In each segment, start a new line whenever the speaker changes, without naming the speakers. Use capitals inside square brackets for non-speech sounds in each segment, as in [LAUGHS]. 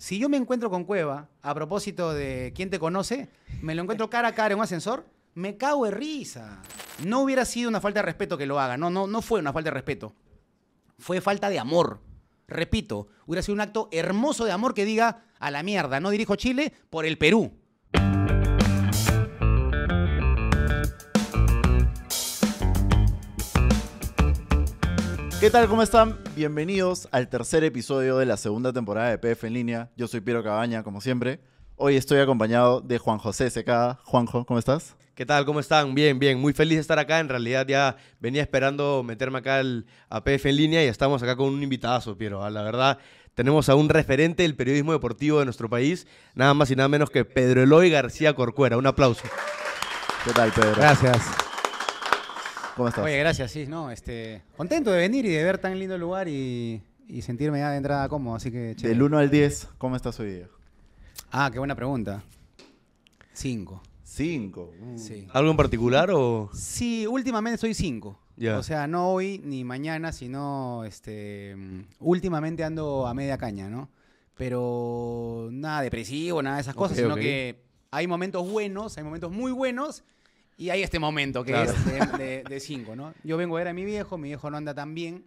si yo me encuentro con Cueva, a propósito de quién te conoce, me lo encuentro cara a cara en un ascensor, me cago de risa. No hubiera sido una falta de respeto que lo haga, no, no, no fue una falta de respeto. Fue falta de amor. Repito, hubiera sido un acto hermoso de amor que diga a la mierda, no dirijo Chile por el Perú.
¿Qué tal? ¿Cómo están? bienvenidos al tercer episodio de la segunda temporada de PF en línea. Yo soy Piero Cabaña, como siempre. Hoy estoy acompañado de Juan José Secada. Juanjo, ¿cómo estás?
¿Qué tal? ¿Cómo están? Bien, bien. Muy feliz de estar acá. En realidad ya venía esperando meterme acá al, a PF en línea y estamos acá con un invitazo, Piero. Ah, la verdad, tenemos a un referente del periodismo deportivo de nuestro país, nada más y nada menos que Pedro Eloy García Corcuera. Un aplauso.
¿Qué tal, Pedro? Gracias.
Oye, gracias, sí, no, este, contento de venir y de ver tan lindo lugar y, sentirme ya de entrada cómodo, así que... Del 1 al
10, ¿cómo estás hoy día? Ah, qué buena pregunta. 5. 5.
Uh. Sí. ¿Algo en particular o...? Sí, últimamente soy cinco. O sea, no hoy ni mañana, sino este últimamente ando a media caña, ¿no? Pero nada depresivo, nada de esas cosas, sino que hay momentos buenos, hay momentos muy buenos y hay este momento que es de, cinco, ¿no? Yo vengo a ver a mi viejo, mi viejo no anda tan bien.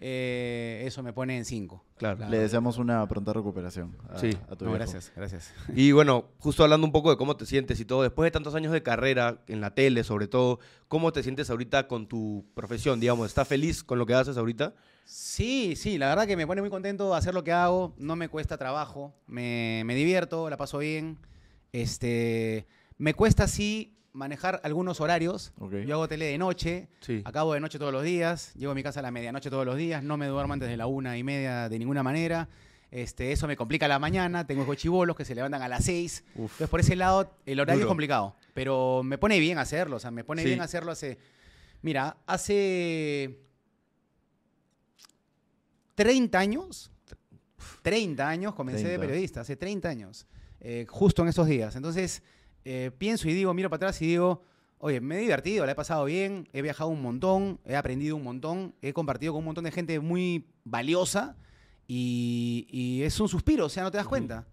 Eh, eso me pone en cinco. Claro. Le
deseamos una pronta recuperación.
A,
sí. A tu no, gracias, gracias. Y bueno, justo hablando un poco de cómo te sientes y todo, después de tantos años de carrera en la tele, sobre todo, ¿cómo te sientes ahorita con tu profesión? Digamos, ¿estás feliz con lo que haces ahorita? Sí,
sí, la verdad que me pone muy contento hacer lo que hago, no me cuesta trabajo, me, divierto, la paso bien. Este, me cuesta sí manejar algunos horarios. Yo hago tele de noche, acabo de noche todos los días, llego a mi casa a la medianoche todos los días, no me duermo antes de la una y media de ninguna manera. Este, eso me complica la mañana, tengo cochibolos que se levantan a las seis. Entonces, por ese lado, el horario es complicado. Pero me pone bien hacerlo, o sea, me pone bien hacerlo hace... Mira, hace 30 años, 30 años comencé de periodista, hace 30 años, eh, justo en esos días. Entonces, eh, pienso y digo, miro para atrás y digo, oye, me he divertido, la he pasado bien, he viajado un montón, he aprendido un montón, he compartido con un montón de gente muy valiosa y, es un suspiro, o sea, no te das cuenta.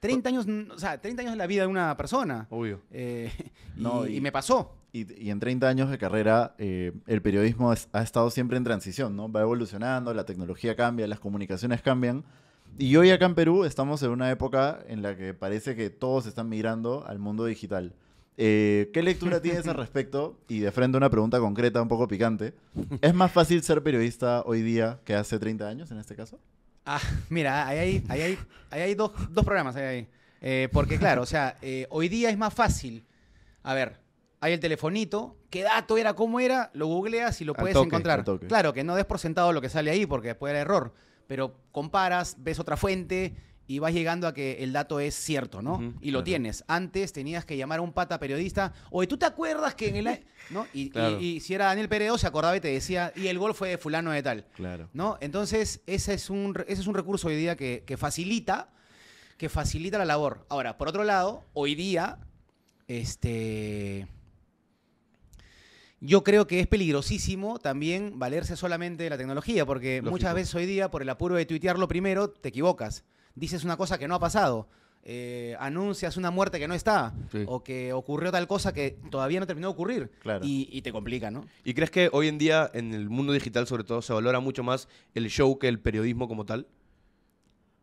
30 años, o sea, 30 años en la vida de una persona. Obvio. Eh, [LAUGHS] y, no, y, me pasó.
Y, en 30 años de carrera, eh, el periodismo ha estado siempre en transición, ¿no? Va evolucionando, la tecnología cambia, las comunicaciones cambian y hoy acá en Perú estamos en una época en la que parece que todos están migrando al mundo digital. Eh, ¿Qué lectura tienes al [LAUGHS] respecto? Y de frente una pregunta concreta, un poco picante. ¿Es más fácil ser periodista hoy día que hace 30 años en este caso?
Ah, mira, ahí hay, hay, dos, dos, programas. Ahí eh, porque claro, o sea, eh, hoy día es más fácil. A ver, hay el telefonito, qué dato era, cómo era, lo googleas y lo puedes encontrar. Claro, que no des por sentado lo que sale ahí porque puede era error pero comparas, ves otra fuente y vas llegando a que el dato es cierto, ¿no? y lo tienes. Antes tenías que llamar a un pata periodista, oye, ¿tú te acuerdas que en el... [LAUGHS] ¿no? Y, si era Daniel Peredo, se acordaba y te decía, y el gol fue de fulano de tal. Claro. ¿No? Entonces, ese es un, ese es un recurso hoy día que, que facilita, que facilita la labor. Ahora, por otro lado, hoy día, este yo creo que es peligrosísimo también valerse solamente de la tecnología, porque muchas veces hoy día, por el apuro de tuitearlo primero, te equivocas. Dices una cosa que no ha pasado. Eh, anuncias una muerte que no está o que ocurrió tal cosa que todavía no terminó de ocurrir y, y, te complica, ¿no?
¿Y crees que hoy en día en el mundo digital sobre todo se valora mucho más el show que el periodismo como tal?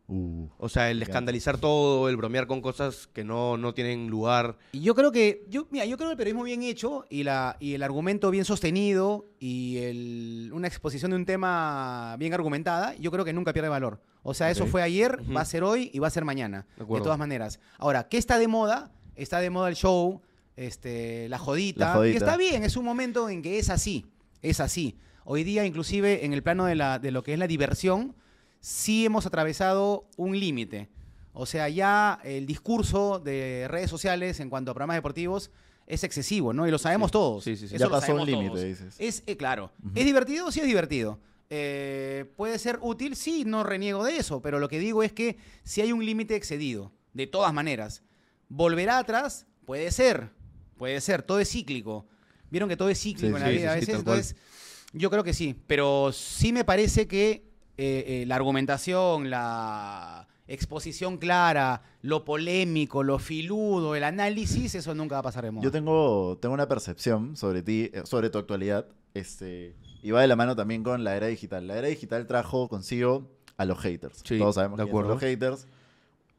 o sea, el escandalizar todo, el bromear con cosas que no, tienen lugar.
Y yo creo que, yo, yo creo que el periodismo bien hecho y, la, y el argumento bien sostenido y el, una exposición de un tema bien argumentada, yo creo que nunca pierde valor. O sea, eso fue ayer, va a ser hoy y va a ser mañana. De, todas maneras. Ahora, ¿qué está de moda? Está de moda el show, este, la jodita. La está bien, es un momento en que es así. Es así. Hoy día, inclusive, en el plano de, de lo que es la diversión, sí hemos atravesado un límite. O sea, ya el discurso de redes sociales en cuanto a programas deportivos es excesivo, ¿no? Y lo sabemos todos. Sí, sí, sí. ya pasó un límite, dices. Es, eh, claro. ¿Es divertido? Sí, es divertido. Eh, ¿Puede ser útil? Sí, no reniego de eso, pero lo que digo es que si hay un límite excedido, de todas maneras, ¿volverá atrás? Puede ser, puede ser, todo es cíclico. Vieron que todo es cíclico en la vida a veces, entonces yo creo que sí, pero sí me parece que eh, eh, la argumentación, la exposición clara, lo polémico, lo filudo, el análisis, eso nunca va a pasar de moda. Yo
tengo, tengo una percepción sobre ti, eh, sobre tu actualidad, este, y va de la mano también con la era digital. La era digital trajo consigo a los haters. Todos sabemos que los haters.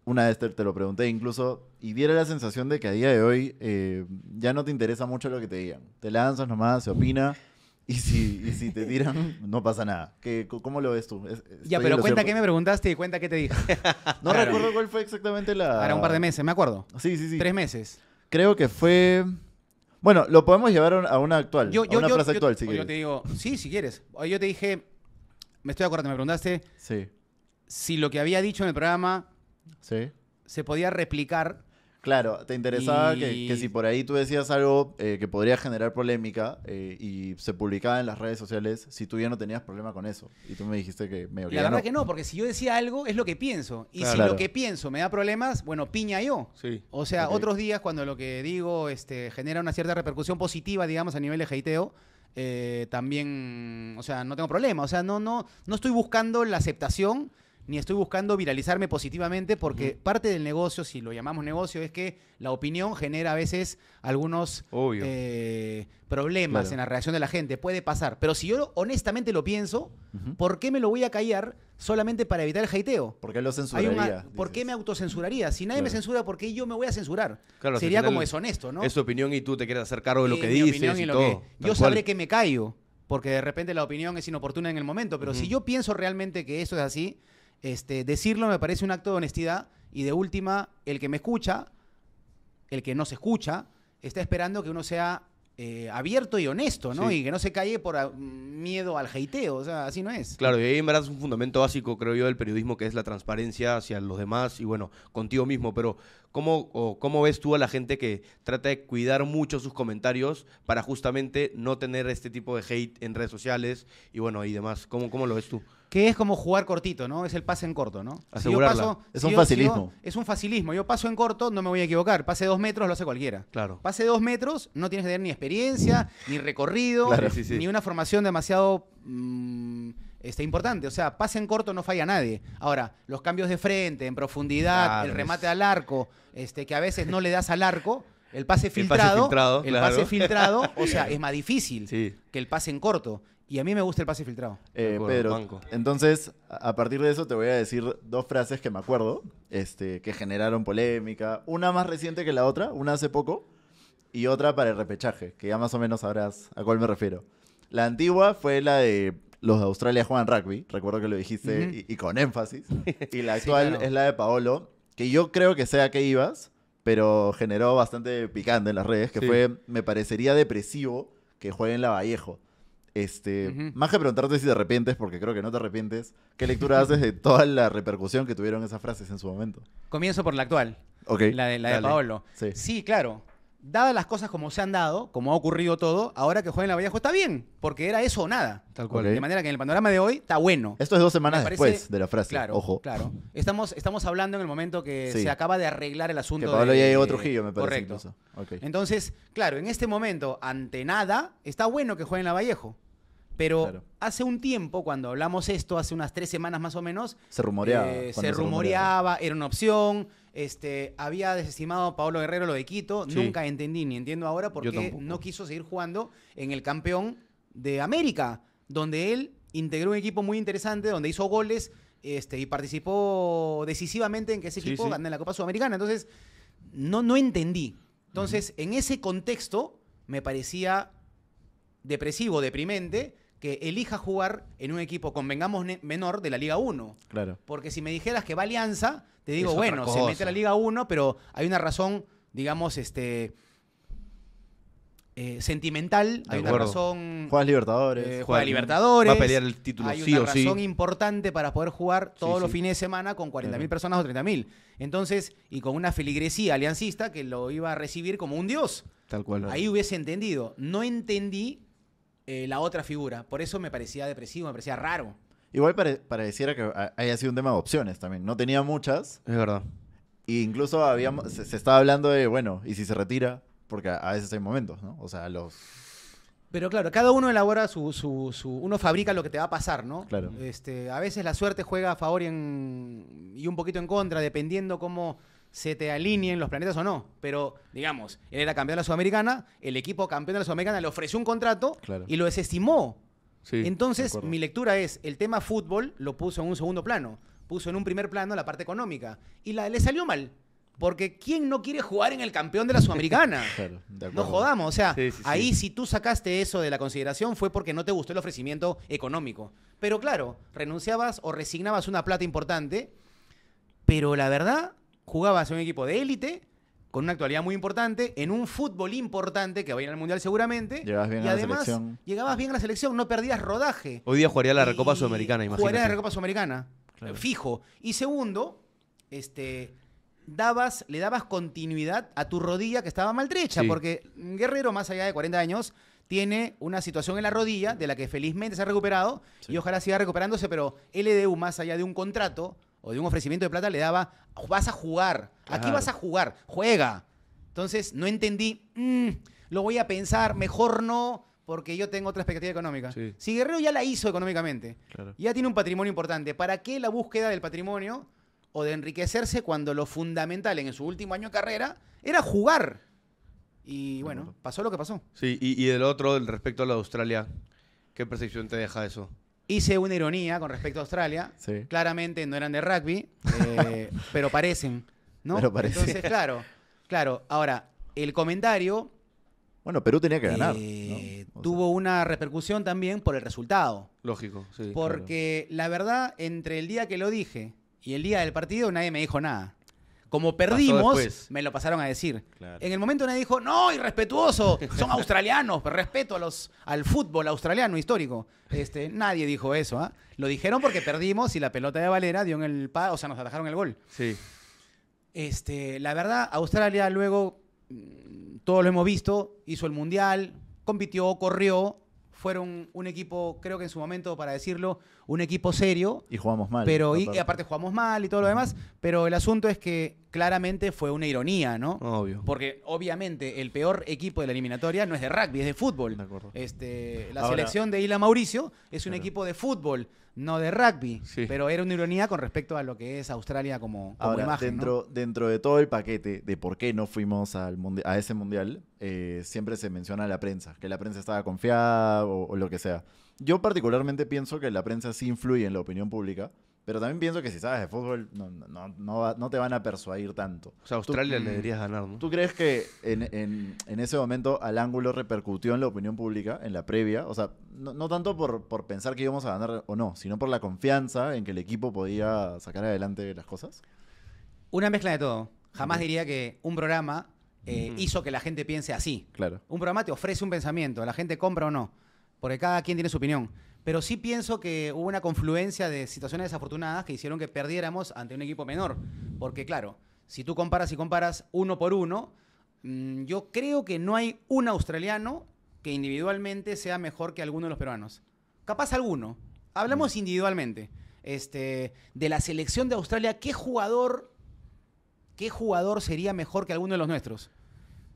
Una vez te, te, lo pregunté incluso, y diera la sensación de que a día de hoy ya no te interesa mucho lo que te digan. Te lanzas nomás, se opina [LAUGHS] Y si, si te tiran, no pasa nada. ¿Qué, ¿Cómo lo ves tú? ya, pero cuenta qué me
preguntaste y cuenta qué te dije. [LAUGHS] no recuerdo cuál fue exactamente la... Era un par de
meses, me acuerdo. Sí, sí, sí. Tres meses. Creo que fue... Bueno, lo podemos llevar a una actual, yo, una actual, si quieres. Yo te
digo, sí, si quieres. Yo te dije, me estoy de acuerdo, me preguntaste sí. si lo que había dicho en el programa sí. se podía replicar Claro, te interesaba que, si
por ahí tú decías algo eh, que podría generar polémica eh, y se publicaba en las redes sociales, si tú ya no tenías problema con eso. Y tú me dijiste que me La verdad que
no, porque si yo decía algo, es lo que pienso. Y si lo que pienso me da problemas, bueno, piña yo. Sí. O sea, otros días cuando lo que digo este, genera una cierta repercusión positiva, digamos, a nivel de hateo, eh, también, o sea, no tengo problema. O sea, no, no, no estoy buscando la aceptación ni estoy buscando viralizarme positivamente, porque parte del negocio, si lo llamamos negocio, es que la opinión genera a veces algunos eh, problemas en la reacción de la gente. Puede pasar. Pero si yo honestamente lo pienso, ¿por qué me lo voy a callar solamente para evitar el jaiteo Porque lo censuraría. ¿Por qué me autocensuraría? Si nadie me censura, ¿por qué yo me voy a censurar? Sería como deshonesto, ¿no? Es
tu opinión y tú te quieres hacer
cargo de lo que dices. Y yo sabré que me callo. Porque de repente la opinión es inoportuna en el momento, pero si yo pienso realmente que eso es así, este, decirlo me parece un acto de honestidad y de última, el que me escucha, el que no se escucha, está esperando que uno sea eh, abierto y honesto, ¿no? Y que no se calle por ah, miedo al heiteo, o sea, así no es.
Claro, y ahí en verdad es un fundamento básico, creo yo, del periodismo, que es la transparencia hacia los demás y bueno, contigo mismo, pero ¿cómo, ¿cómo ves tú a la gente que trata de cuidar mucho sus comentarios para justamente no tener este tipo de hate en redes sociales y bueno, y demás?
¿Cómo, cómo lo ves tú? Que es como jugar cortito, ¿no? Es el pase en corto, ¿no? es
un
facilismo.
es un facilismo. Yo paso en corto, no me voy a equivocar. Pase dos metros, lo hace cualquiera. Claro. Pase dos metros, no tienes que tener ni experiencia, ni recorrido, [LAUGHS] ni una formación demasiado mm, este, importante. O sea, pase en corto no falla nadie. Ahora, los cambios de frente, en profundidad, el remate al arco, este, que a veces no le das al arco. El pase filtrado, el pase filtrado, o sea, [LAUGHS] es más difícil que el pase en corto. Y a mí me gusta el pase filtrado.
Eh, Pedro, entonces, a partir de eso te voy a decir dos frases que me acuerdo, este, que generaron polémica. Una más reciente que la otra, una hace poco, y otra para el repechaje, que ya más o menos sabrás a cuál me refiero. La antigua fue la de los de Australia juegan rugby, recuerdo que lo dijiste y, con énfasis. Y la [LAUGHS] actual es la de Paolo, que yo creo que sea que ibas, pero generó bastante picante en las redes, que fue, me parecería depresivo que jueguen la Vallejo. Este, Más que preguntarte si te arrepientes, porque creo que no te arrepientes, ¿qué lectura haces de toda la repercusión que tuvieron esas frases en su momento?
Comienzo por la actual. La de, Paolo. sí, claro dadas las cosas como se han dado, como ha ocurrido todo, ahora que en la Vallejo está bien, porque era eso o nada. Tal cual. De manera que en el panorama de hoy está bueno. Esto
es dos semanas después de la frase. Claro, ojo. Claro.
Estamos, estamos hablando en el momento que se acaba de arreglar el asunto. Que Pablo ya llegó me parece. Correcto. Entonces, claro, en este momento, ante nada, está bueno que jueguen la Vallejo. Pero hace un tiempo, cuando hablamos esto, hace unas tres semanas más o menos,
se rumoreaba. Eh, se, rumoreaba,
era una opción este, había desestimado a Pablo Guerrero lo de Quito. Nunca entendí ni entiendo ahora por qué no quiso seguir jugando en el campeón de América, donde él integró un equipo muy interesante, donde hizo goles este, y participó decisivamente en que ese equipo sí. la Copa Sudamericana. Entonces, no, no entendí. Entonces, en ese contexto, me parecía depresivo, deprimente, que elija jugar en un equipo, convengamos, menor de la Liga 1. Claro. Porque si me dijeras que va Alianza, te digo, bueno, se mete a la Liga 1, pero hay una razón, digamos, este... Eh, sentimental, hay una razón. Juega
Libertadores. Eh, Libertadores. Va a pelear el título o sí una razón
importante para poder jugar todos los fines de semana con 40.000 personas o 30.000. Entonces, y con una feligresía aliancista que lo iba a recibir como un dios.
Tal cual. Ahí
hubiese entendido. No entendí eh, la otra figura. Por eso me parecía depresivo, me parecía raro.
Igual pareciera que haya sido un tema de opciones también. No tenía muchas. Es verdad. E incluso habíamos se, estaba hablando de, bueno, ¿y si se retira? Porque a, veces hay momentos, ¿no? O sea, los...
Pero claro, cada uno elabora su, su, Uno fabrica lo que te va a pasar, ¿no? Claro. Este, a veces la suerte juega a favor y, un poquito en contra, dependiendo cómo se te alineen los planetas o no. Pero, digamos, él era campeón de la Sudamericana, el equipo campeón de la Sudamericana le ofreció un contrato y lo desestimó. Entonces, mi lectura es, el tema fútbol lo puso en un segundo plano, puso en un primer plano la parte económica y la, le salió mal. Porque ¿quién no quiere jugar en el campeón de la Sudamericana? [LAUGHS] no jodamos, o sea, ahí si tú sacaste eso de la consideración fue porque no te gustó el ofrecimiento económico. Pero claro, renunciabas o resignabas una plata importante, pero la verdad, jugabas en un equipo de élite, con una actualidad muy importante, en un fútbol importante que va a ir al Mundial seguramente. Llegabas
bien a además, la selección.
Llegabas bien a la selección, no perdías rodaje. Hoy
día jugaría la Recopa Sudamericana, imagínate. Jugaría la
Recopa Sudamericana, fijo. Y segundo, este, dabas, le dabas continuidad a tu rodilla que estaba maltrecha, porque Guerrero, más allá de 40 años, tiene una situación en la rodilla de la que felizmente se ha recuperado y ojalá siga recuperándose, pero LDU, más allá de un contrato, o de un ofrecimiento de plata le daba, vas a jugar, aquí vas a jugar, juega. Entonces no entendí, mm, lo voy a pensar, mejor no, porque yo tengo otra expectativa económica. Si Guerrero ya la hizo económicamente, ya tiene un patrimonio importante, ¿para qué la búsqueda del patrimonio o de enriquecerse cuando lo fundamental en su último año de carrera era jugar? Y bueno, pasó lo que pasó.
Sí, y, y del otro, respecto a la Australia, ¿qué percepción te deja eso?
Hice una ironía con respecto a Australia. Claramente no eran de rugby, eh, [LAUGHS] pero parecen,
¿no? Pero parecen. Entonces, claro,
claro. Ahora, el comentario...
Bueno, Perú tenía que ganar. Eh,
tuvo una repercusión también por el resultado.
Lógico, sí. Porque
la verdad, entre el día que lo dije y el día del partido, nadie me dijo nada. Como perdimos, me lo pasaron a decir. En el momento nadie dijo, no, irrespetuoso, son australianos, respeto a los, al fútbol australiano histórico. Este, nadie dijo eso. ¿ah? Lo dijeron porque perdimos y la pelota de Valera dio en el... Pa o sea, nos atajaron el gol. Sí. Este, la verdad, Australia luego, mm, todos lo hemos visto, hizo el Mundial, compitió, corrió, fueron un equipo, creo que en su momento, para decirlo, un equipo serio.
Y jugamos mal. Pero, y,
aparte. jugamos mal y todo lo demás. Pero el asunto es que claramente fue una ironía, ¿no? Obvio. Porque obviamente el peor equipo de la eliminatoria no es de rugby, es de fútbol. Este, la selección de Isla Mauricio es un equipo de fútbol, no de rugby. Pero era una ironía con respecto a lo que es Australia como, Ahora, Dentro,
dentro de todo el paquete de por qué no fuimos al a ese mundial, eh, siempre se menciona a la prensa, que la prensa estaba confiada o lo que sea. Yo particularmente pienso que la prensa sí influye en la opinión pública, pero también pienso que si sabes de fútbol no, no, no, te van a persuadir tanto.
O sea, Australia le deberías ganar,
¿no? ¿Tú crees que en, ese momento al ángulo repercutió en la opinión pública, en la previa? O sea, no, tanto por, por pensar que íbamos a ganar o no, sino por la confianza en que el equipo podía sacar adelante las cosas. Una mezcla
de todo. Jamás diría que un programa eh, hizo que la gente piense así. Claro. Un programa te ofrece un pensamiento, la gente compra o no porque cada quien tiene su opinión. Pero sí pienso que hubo una confluencia de situaciones desafortunadas que hicieron que perdiéramos ante un equipo menor. Porque claro, si tú comparas y comparas uno por uno, mm, yo creo que no hay un australiano que individualmente sea mejor que alguno de los peruanos. Capaz alguno. Hablamos mm. individualmente. Este, de la selección de Australia, ¿qué jugador, qué jugador sería mejor que alguno de los nuestros?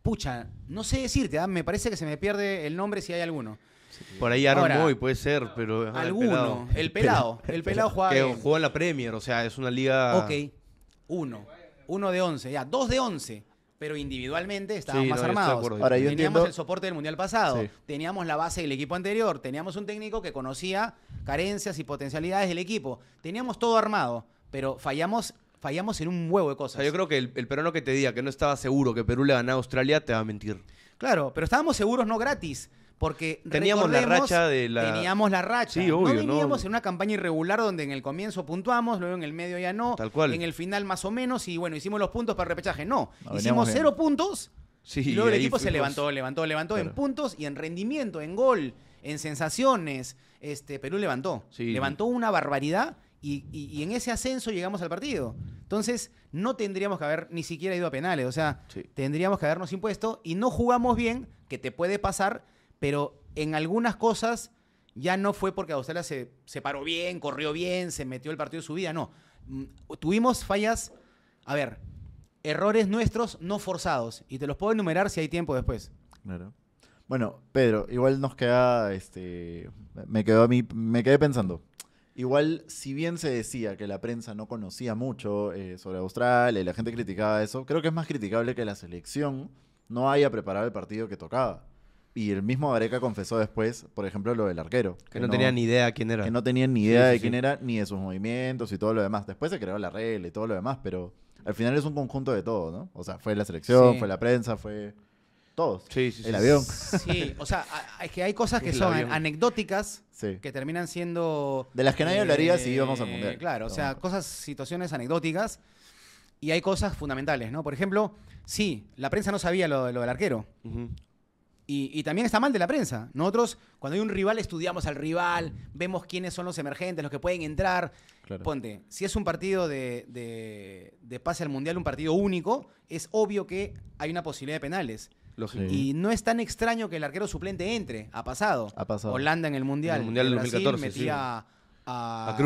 Pucha, no sé decirte, ¿ah? me parece que se me pierde el nombre si hay alguno. Por ahí Aaron Ahora, Moy
puede ser, pero. Ah, alguno.
El pelado. El [LAUGHS] pelado jugaba
jugó en la Premier, o sea, es una liga. Ok.
Uno. Uno de once. Ya, dos de once. Pero individualmente estábamos más armados. teníamos el soporte del Mundial pasado. Teníamos la base del equipo anterior. Teníamos un técnico que conocía carencias y potencialidades del equipo. Teníamos todo armado. Pero fallamos, fallamos en un huevo de cosas. yo
creo que el, el peruano que te diga que no estaba seguro que Perú le ganaba a Australia te va a mentir.
Claro, pero estábamos seguros no gratis. Porque teníamos la racha de la. Teníamos la racha. Sí, no veníamos en una campaña irregular donde en el comienzo puntuamos, luego en el medio ya no. Tal cual. En el final más o menos, y bueno, hicimos los puntos para repechaje. No. hicimos cero puntos.
Sí, y luego el equipo se levantó, levantó,
levantó en puntos y en rendimiento, en gol, en sensaciones. Este, Perú levantó. Levantó una barbaridad y, en ese ascenso llegamos al partido. Entonces, no tendríamos que haber ni siquiera ido a penales. O sea, tendríamos que habernos impuesto y no jugamos bien, que te puede pasar pero en algunas cosas ya no fue porque Australia se, se paró bien, corrió bien, se metió el partido de su vida, no. Mm, tuvimos fallas, a ver, errores nuestros no forzados, y te los puedo enumerar si hay tiempo después.
Claro. Bueno, Pedro, igual nos queda, este, me quedó a mí, me quedé pensando. Igual, si bien se decía que la prensa no conocía mucho eh, sobre Australia y la gente criticaba eso, creo que es más criticable que la selección no haya preparado el partido que tocaba. Y el mismo Areca confesó después, por ejemplo, lo del arquero. Que, no, tenía
ni idea de quién era. Que no tenía ni idea de quién
era, ni de sus movimientos y todo lo demás. Después se creó la regla y todo lo demás, pero al final es un conjunto de todo, ¿no? O sea, fue la selección, fue la prensa, fue todos. Sí, sí, sí. El avión. Sí,
o sea, es que hay cosas [LAUGHS] que son anecdóticas que terminan siendo. De las que nadie hablaría si íbamos a mundial. Claro, o sea, cosas, situaciones anecdóticas y hay cosas fundamentales, ¿no? Por ejemplo, sí, la prensa no sabía lo, del arquero. Y, también está mal de la prensa. Nosotros, cuando hay un rival, estudiamos al rival, vemos quiénes son los emergentes, los que pueden entrar. Ponte, si es un partido de, pase al Mundial, un partido único, es obvio que hay una posibilidad de penales. Y no es tan extraño que el arquero suplente entre. Ha pasado. Ha pasado. Holanda en el Mundial. En el Mundial del 2014. Metía a, a,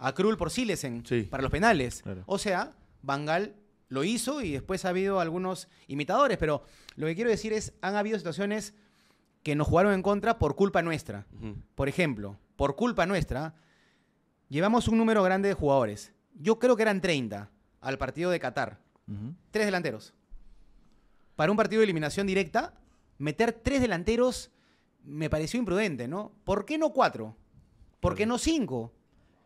a Krul. por Silesen para los penales. O sea, Bangal lo hizo y después ha habido algunos imitadores, pero lo que quiero decir es, han habido situaciones que nos jugaron en contra por culpa nuestra. Por ejemplo, por culpa nuestra, llevamos un número grande de jugadores. Yo creo que eran 30 al partido de Qatar. Tres delanteros. Para un partido de eliminación directa, meter tres delanteros me pareció imprudente, ¿no? ¿Por qué no cuatro? ¿Por qué no cinco?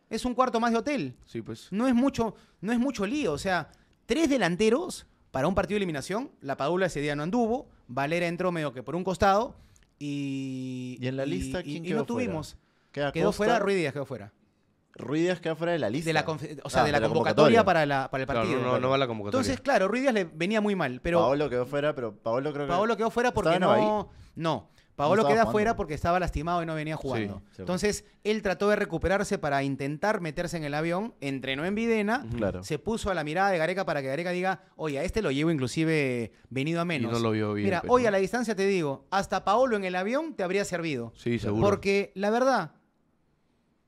Es un cuarto más de hotel. Sí, pues. No es mucho, no es mucho lío. O sea, tres delanteros para un partido de eliminación. La Padula ese día no anduvo. Valera entró medio que por un costado.
Y, ¿Y en la lista, ¿quién no
tuvimos. quedó fuera, Ruiz Díaz quedó fuera.
Ruiz Díaz quedó fuera de la lista. De la, o sea, ah, de la, convocatoria, Para, la, para el partido. no, no, va la convocatoria. Entonces,
claro, Ruiz Díaz le venía muy mal. Pero Paolo quedó fuera, pero Paolo creo que. Paolo quedó fuera porque no. No. Paolo queda fuera porque estaba lastimado y no venía jugando. Entonces, él trató de recuperarse para intentar meterse en el avión, entrenó en Videna, se puso a la mirada de Gareca para que Gareca diga, oye, a este lo llevo inclusive venido a menos. Y no lo vio bien. Mira, pues, hoy a la distancia te digo, hasta Paolo en el avión te habría servido. Sí, seguro. Porque, la verdad,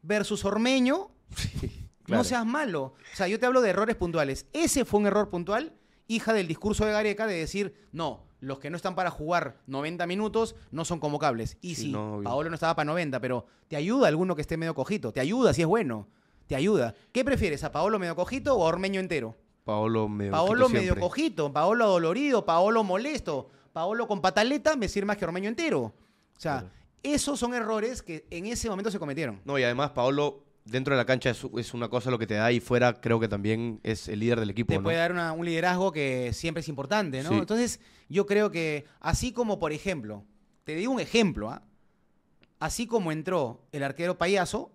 versus Ormeño, [LAUGHS] no seas malo. O sea, yo te hablo de errores puntuales. Ese fue un error puntual, hija del discurso de Gareca de decir, no, los que no están para jugar 90 minutos no son convocables. Y sí, Paolo no estaba para 90, pero te ayuda alguno que esté medio cojito, te ayuda si es bueno, te ayuda. ¿Qué prefieres, a Paolo medio cojito o a Ormeño entero?
Paolo medio Paolo medio
cojito, Paolo dolorido, Paolo molesto, Paolo con pataleta me sirve más que Ormeño entero. O sea, esos son errores que en ese momento se cometieron.
No, y además Paolo dentro de la cancha es, una cosa lo que te da y fuera creo que también es el líder del equipo. Te puede dar
un liderazgo que siempre es importante, ¿no? Entonces yo creo que así como, por ejemplo, te digo un ejemplo, ¿ah? así como entró el arquero payaso,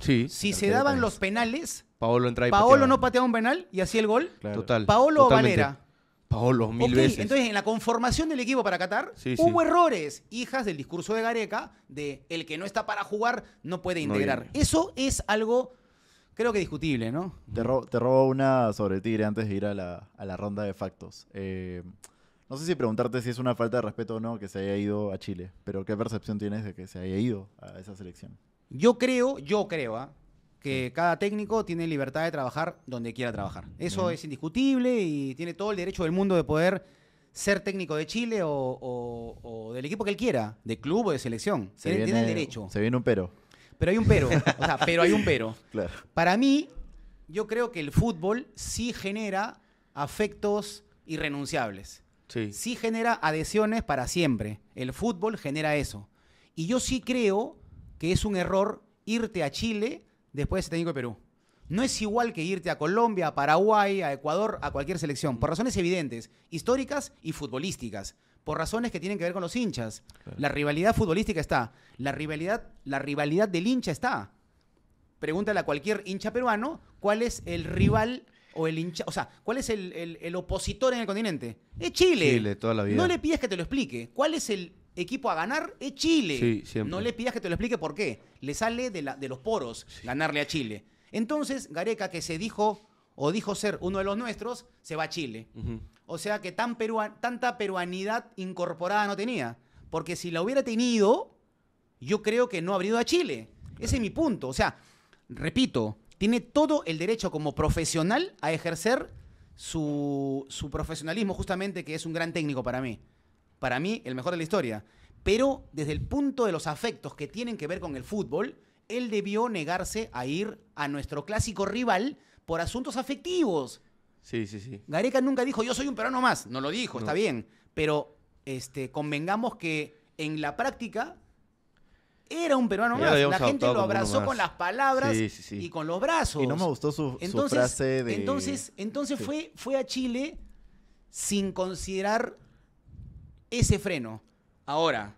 si se daban los penales, Paolo, Paolo no pateaba un penal y hacía el gol, Total, Paolo Totalmente. Valera.
Paolo, mil veces. Entonces,
en la conformación del equipo para Qatar, hubo errores, hijas del discurso de Gareca, de el que no está para jugar no puede integrar. Eso es algo, creo que discutible, ¿no?
Te, robo una sobre Tigre antes de ir a la, ronda de factos. Eh, no sé si preguntarte si es una falta de respeto o no que se haya ido a Chile, pero ¿qué percepción tienes de que se haya ido
a esa selección? Yo creo, yo creo, ¿ah? que cada técnico tiene libertad de trabajar donde quiera trabajar. Eso es indiscutible y tiene todo el derecho del mundo de poder ser técnico de Chile o, del equipo que él quiera, de club o de selección. Se tiene, tiene el derecho. Se viene un pero. Pero hay un pero. o sea, [LAUGHS] pero hay un pero. Claro. Para mí, yo creo que el fútbol sí genera afectos irrenunciables. Sí. sí genera adhesiones para siempre. El fútbol genera eso. Y yo sí creo que es un error irte a Chile después de ese técnico de Perú. No es igual que irte a Colombia, a Paraguay, a Ecuador, a cualquier selección, por razones evidentes, históricas y futbolísticas, por razones que tienen que ver con los hinchas. La rivalidad futbolística está, la rivalidad, la rivalidad del hincha está. Pregúntale a cualquier hincha peruano cuál es el rival o el hincha, o sea, ¿cuál es el, el, opositor en el continente? Es Chile. Chile, toda la vida. No le pides que te lo explique. ¿Cuál es el equipo a ganar es Chile. No le pidas que te lo explique por qué. Le sale de, los poros ganarle a Chile. Entonces, Gareca, que se dijo o dijo ser uno de los nuestros, se va a Chile. O sea que tan tanta peruanidad incorporada no tenía. Porque si la hubiera tenido, yo creo que no habría ido a Chile. Ese es mi punto. O sea, repito, tiene todo el derecho como profesional a ejercer su, su profesionalismo, justamente, que es un gran técnico para mí para mí el mejor de la historia. Pero desde el punto de los afectos que tienen que ver con el fútbol, él debió negarse a ir a nuestro clásico rival por asuntos afectivos. Sí, sí, sí. Gareca nunca dijo, yo soy un peruano más. No lo dijo, está bien. Pero este, convengamos que en la práctica era un peruano más. La gente lo abrazó con las palabras y con los brazos. Y no me
gustó su, frase de... Entonces, entonces fue,
fue a Chile sin considerar ese freno. Ahora,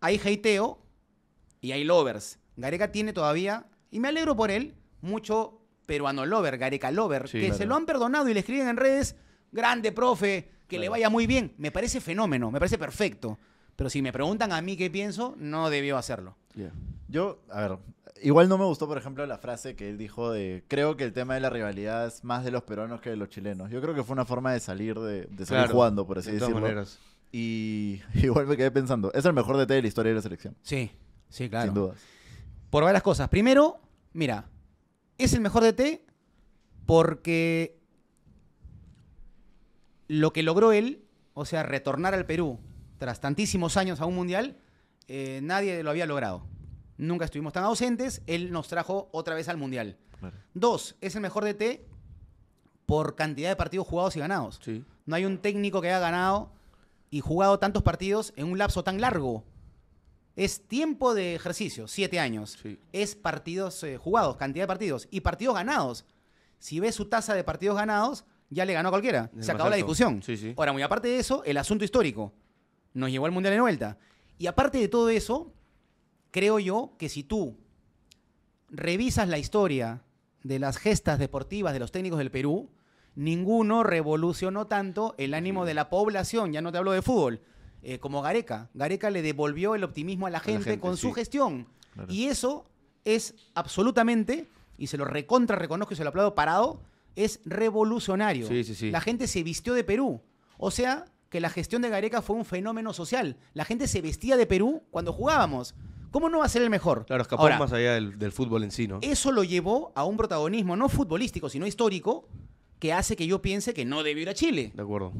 hay hateo y hay lovers. Gareca tiene todavía, y me alegro por él, mucho peruano lover, Gareca lover, que se lo han perdonado y le escriben en redes, grande profe, que le vaya muy bien. Me parece fenómeno, me parece
perfecto. Pero si me preguntan a mí qué pienso, no debió hacerlo. Yo, a ver, igual no me gustó, por ejemplo, la frase que él dijo de creo que el tema de la rivalidad es más de los peruanos que de los chilenos. Yo creo que fue una forma de salir de, de salir jugando, por así decirlo. Y [LAUGHS] igual me quedé pensando, es el mejor DT de la historia de la selección. Sí, sí, claro. Sin dudas. Por varias
cosas. Primero, mira, es el mejor DT porque lo que logró él, o sea, retornar al Perú tras tantísimos años a un mundial, eh, nadie lo había logrado nunca estuvimos tan ausentes, él nos trajo otra vez al Mundial. Dos, es el mejor DT por cantidad de partidos jugados y ganados. No hay un técnico que haya ganado y jugado tantos partidos en un lapso tan largo. Es tiempo de ejercicio, siete años. Es partidos eh, jugados, cantidad de partidos y partidos ganados. Si ves su tasa de partidos ganados, ya le ganó a cualquiera. Se acabó la discusión. Ahora, muy aparte de eso, el asunto histórico nos llevó al Mundial de vuelta. Y aparte de todo eso, creo yo que si tú revisas la historia de las gestas deportivas de los técnicos del Perú, ninguno revolucionó tanto el ánimo de la población, ya no te hablo de fútbol, eh, como Gareca. Gareca le devolvió el optimismo a la gente, con su gestión. Y eso es absolutamente, y se lo recontra reconozco y se lo aplaudo parado, es revolucionario. la gente se vistió de Perú. O sea, que la gestión de Gareca fue un fenómeno social. La gente se vestía de Perú cuando jugábamos. ¿Cómo no va a ser el mejor? Claro, escapó más allá del,
fútbol en sí, ¿no?
Eso lo llevó a un protagonismo, no futbolístico, sino histórico, que hace que yo piense que no debe ir a Chile. De acuerdo.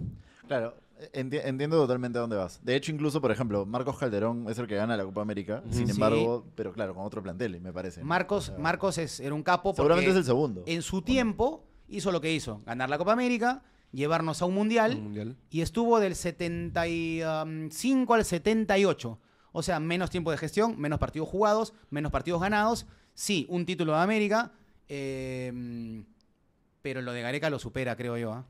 Claro, entiendo totalmente a dónde vas. De hecho, incluso, por ejemplo, Marcos Calderón es el que gana la Copa América, sin embargo, pero claro, con otro plantel, me parece.
Marcos, Marcos es, era un capo. Seguramente es el segundo. En su tiempo hizo lo que hizo, ganar la Copa América, llevarnos a un mundial, un mundial. y estuvo del 75 al 78 o sea, menos tiempo de gestión, menos partidos jugados, menos partidos ganados. Sí, un título de América, em, pero lo de Gareca lo supera, creo yo. ¿ah?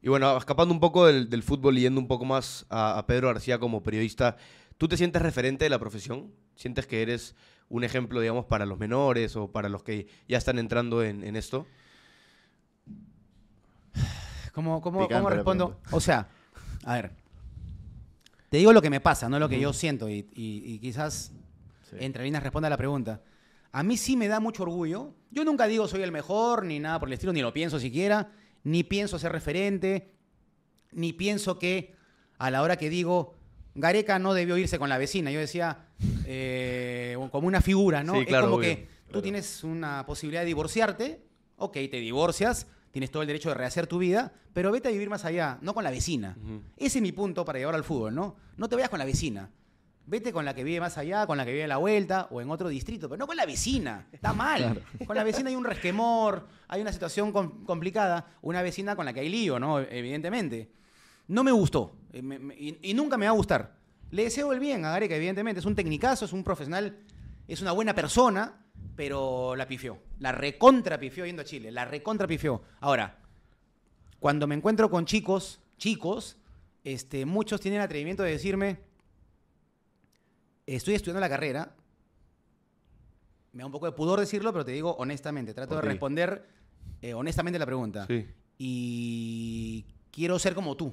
Y bueno, escapando un poco del, fútbol y yendo un poco más a, Pedro García como periodista, ¿tú te sientes referente de la profesión? ¿Sientes que eres un ejemplo, digamos, para los menores o para los que ya están entrando en, esto?
[SIGHS] ¿Cómo, cómo, ¿Cómo respondo? O sea, a ver, te digo lo que me pasa, no lo que yo mm. siento, y, quizás entre líneas responda la pregunta. A mí sí me da mucho orgullo. Yo nunca digo soy el mejor, ni nada por el estilo, ni lo pienso siquiera, ni pienso ser referente, ni pienso que a la hora que digo, Gareca no debió irse con la vecina, yo decía, [LAUGHS] eh, como una figura, ¿no? es como que tú tienes una posibilidad de divorciarte, ok, te divorcias, tienes todo el derecho de rehacer tu vida, pero vete a vivir más allá, no con la vecina. Ese es mi punto para llevar al fútbol, ¿no? No te vayas con la vecina. Vete con la que vive más allá, con la que vive a la vuelta o en otro distrito, pero no con la vecina. Está mal. Con la vecina hay un resquemor, hay una situación complicada, una vecina con la que hay lío, ¿no? Evidentemente. No me gustó eh, y, nunca me va a gustar. Le deseo el bien a Gareca, evidentemente. Es un tecnicazo, es un profesional, es una buena persona, pero la pifió. La recontra pifió yendo a Chile, la recontra pifió. Ahora, cuando me encuentro con chicos, chicos, este, muchos tienen el atrevimiento de decirme, estoy estudiando la carrera, me da un poco de pudor decirlo, pero te digo honestamente, trato de responder eh, honestamente la pregunta. Y quiero ser como tú.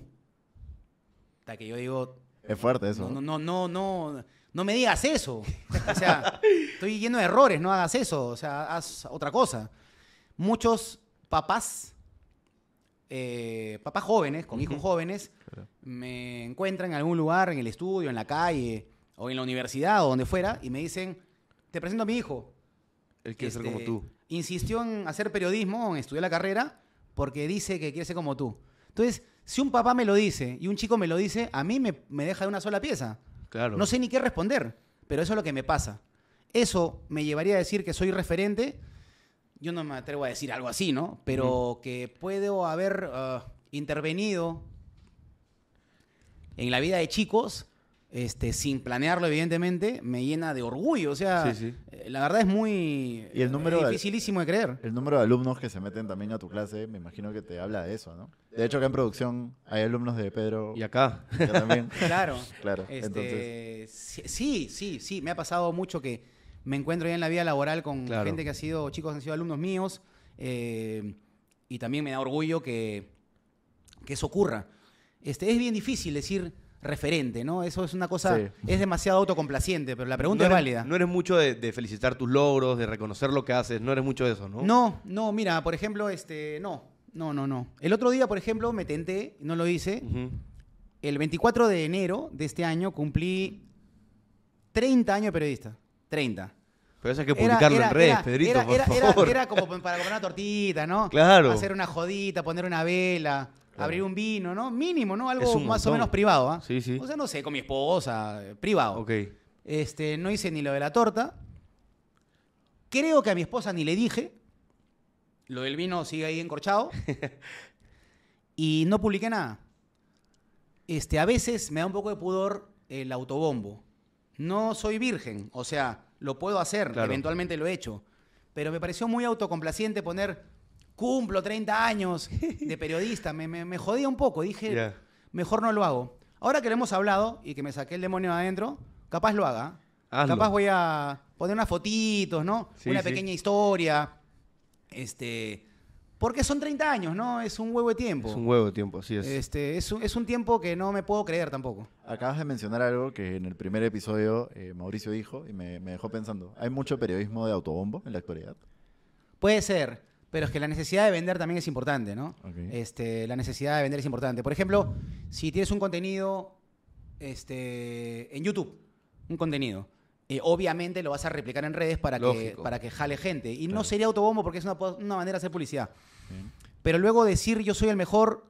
Hasta que yo digo... Es fuerte eso. no,
no, no. no no me digas eso. O sea, estoy lleno de errores, no hagas eso. O sea, haz otra cosa. Muchos papás, eh, papás jóvenes, con hijos jóvenes, me encuentran en algún lugar, en el estudio, en la calle, o en la universidad, o donde fuera, y me dicen, te presento a mi hijo. Él quiere ser como este, tú. Insistió en hacer periodismo, en estudiar la carrera, porque dice que quiere ser como tú. Entonces, si un papá me lo dice y un chico me lo dice, a mí me, me deja de una sola pieza. No sé ni qué responder, pero eso es lo que me pasa. Eso me llevaría a decir que soy referente. Yo no me atrevo a decir algo así, ¿no? Pero que puedo haber ah, intervenido en la vida de chicos este, sin planearlo, evidentemente, me llena de orgullo. O sea, eh, la verdad es muy y el número eh,
dificilísimo de, creer. El número de alumnos que se meten también a tu clase, me imagino que te habla de eso, ¿no? De hecho, acá en producción hay alumnos de Pedro. Y acá. también. [LAUGHS] claro. [LAUGHS] claro. Este,
sí, sí, sí. Me ha pasado mucho que me encuentro ya en la vida laboral con gente que ha sido, chicos han sido alumnos míos. Eh, y también me da orgullo que, eso ocurra. Este, es bien difícil decir referente, ¿no? Eso es una cosa, es demasiado autocomplaciente, pero la pregunta es válida.
No eres mucho de, felicitar tus logros, de reconocer lo que haces, no eres mucho de eso, ¿no?
No, no, mira, por ejemplo, este, no, no, no, no. El otro día, por ejemplo, me tenté, no lo hice. El 24 de enero de este año cumplí 30 años de periodista. 30. Pero eso hay que publicarlo en redes, Pedrito, por favor. Era, como para comprar una tortita, ¿no? Claro. Hacer una jodita, poner una vela, abrir un vino, ¿no? Mínimo, ¿no? Algo más o menos privado, ¿ah? Sí, sí. O sea, no sé, con mi esposa, privado. Ok. Este, no hice ni lo de la torta. Creo que a mi esposa ni le dije. Lo del vino sigue ahí encorchado. [LAUGHS] y no publiqué nada. Este, a veces me da un poco de pudor el autobombo. No soy virgen, o sea, lo puedo hacer, eventualmente lo he hecho. Pero me pareció muy autocomplaciente poner cumplo 30 años [LAUGHS] de periodista. Me, jodía un poco. Dije, mejor no lo hago. Ahora que lo hemos hablado y que me saqué el demonio adentro, capaz lo haga. Capaz voy a poner unas fotitos, ¿no? Una pequeña historia. Este, porque son 30 años, ¿no? Es un huevo de tiempo. Es un huevo
de
tiempo, sí es.
Este, es, un, tiempo que no me puedo creer tampoco.
Acabas de mencionar algo que en el primer episodio eh, Mauricio dijo y me, dejó pensando. ¿Hay mucho periodismo de autobombo en la actualidad?
Puede ser, pero es que la necesidad de vender también es importante, ¿no? Este, la necesidad de vender es importante. Por ejemplo, si tienes un contenido este, en YouTube, un contenido, eh, obviamente lo vas a replicar en redes para, que, para que jale gente. Y no sería autobombo porque es una, manera de hacer publicidad. Pero luego decir yo soy el mejor,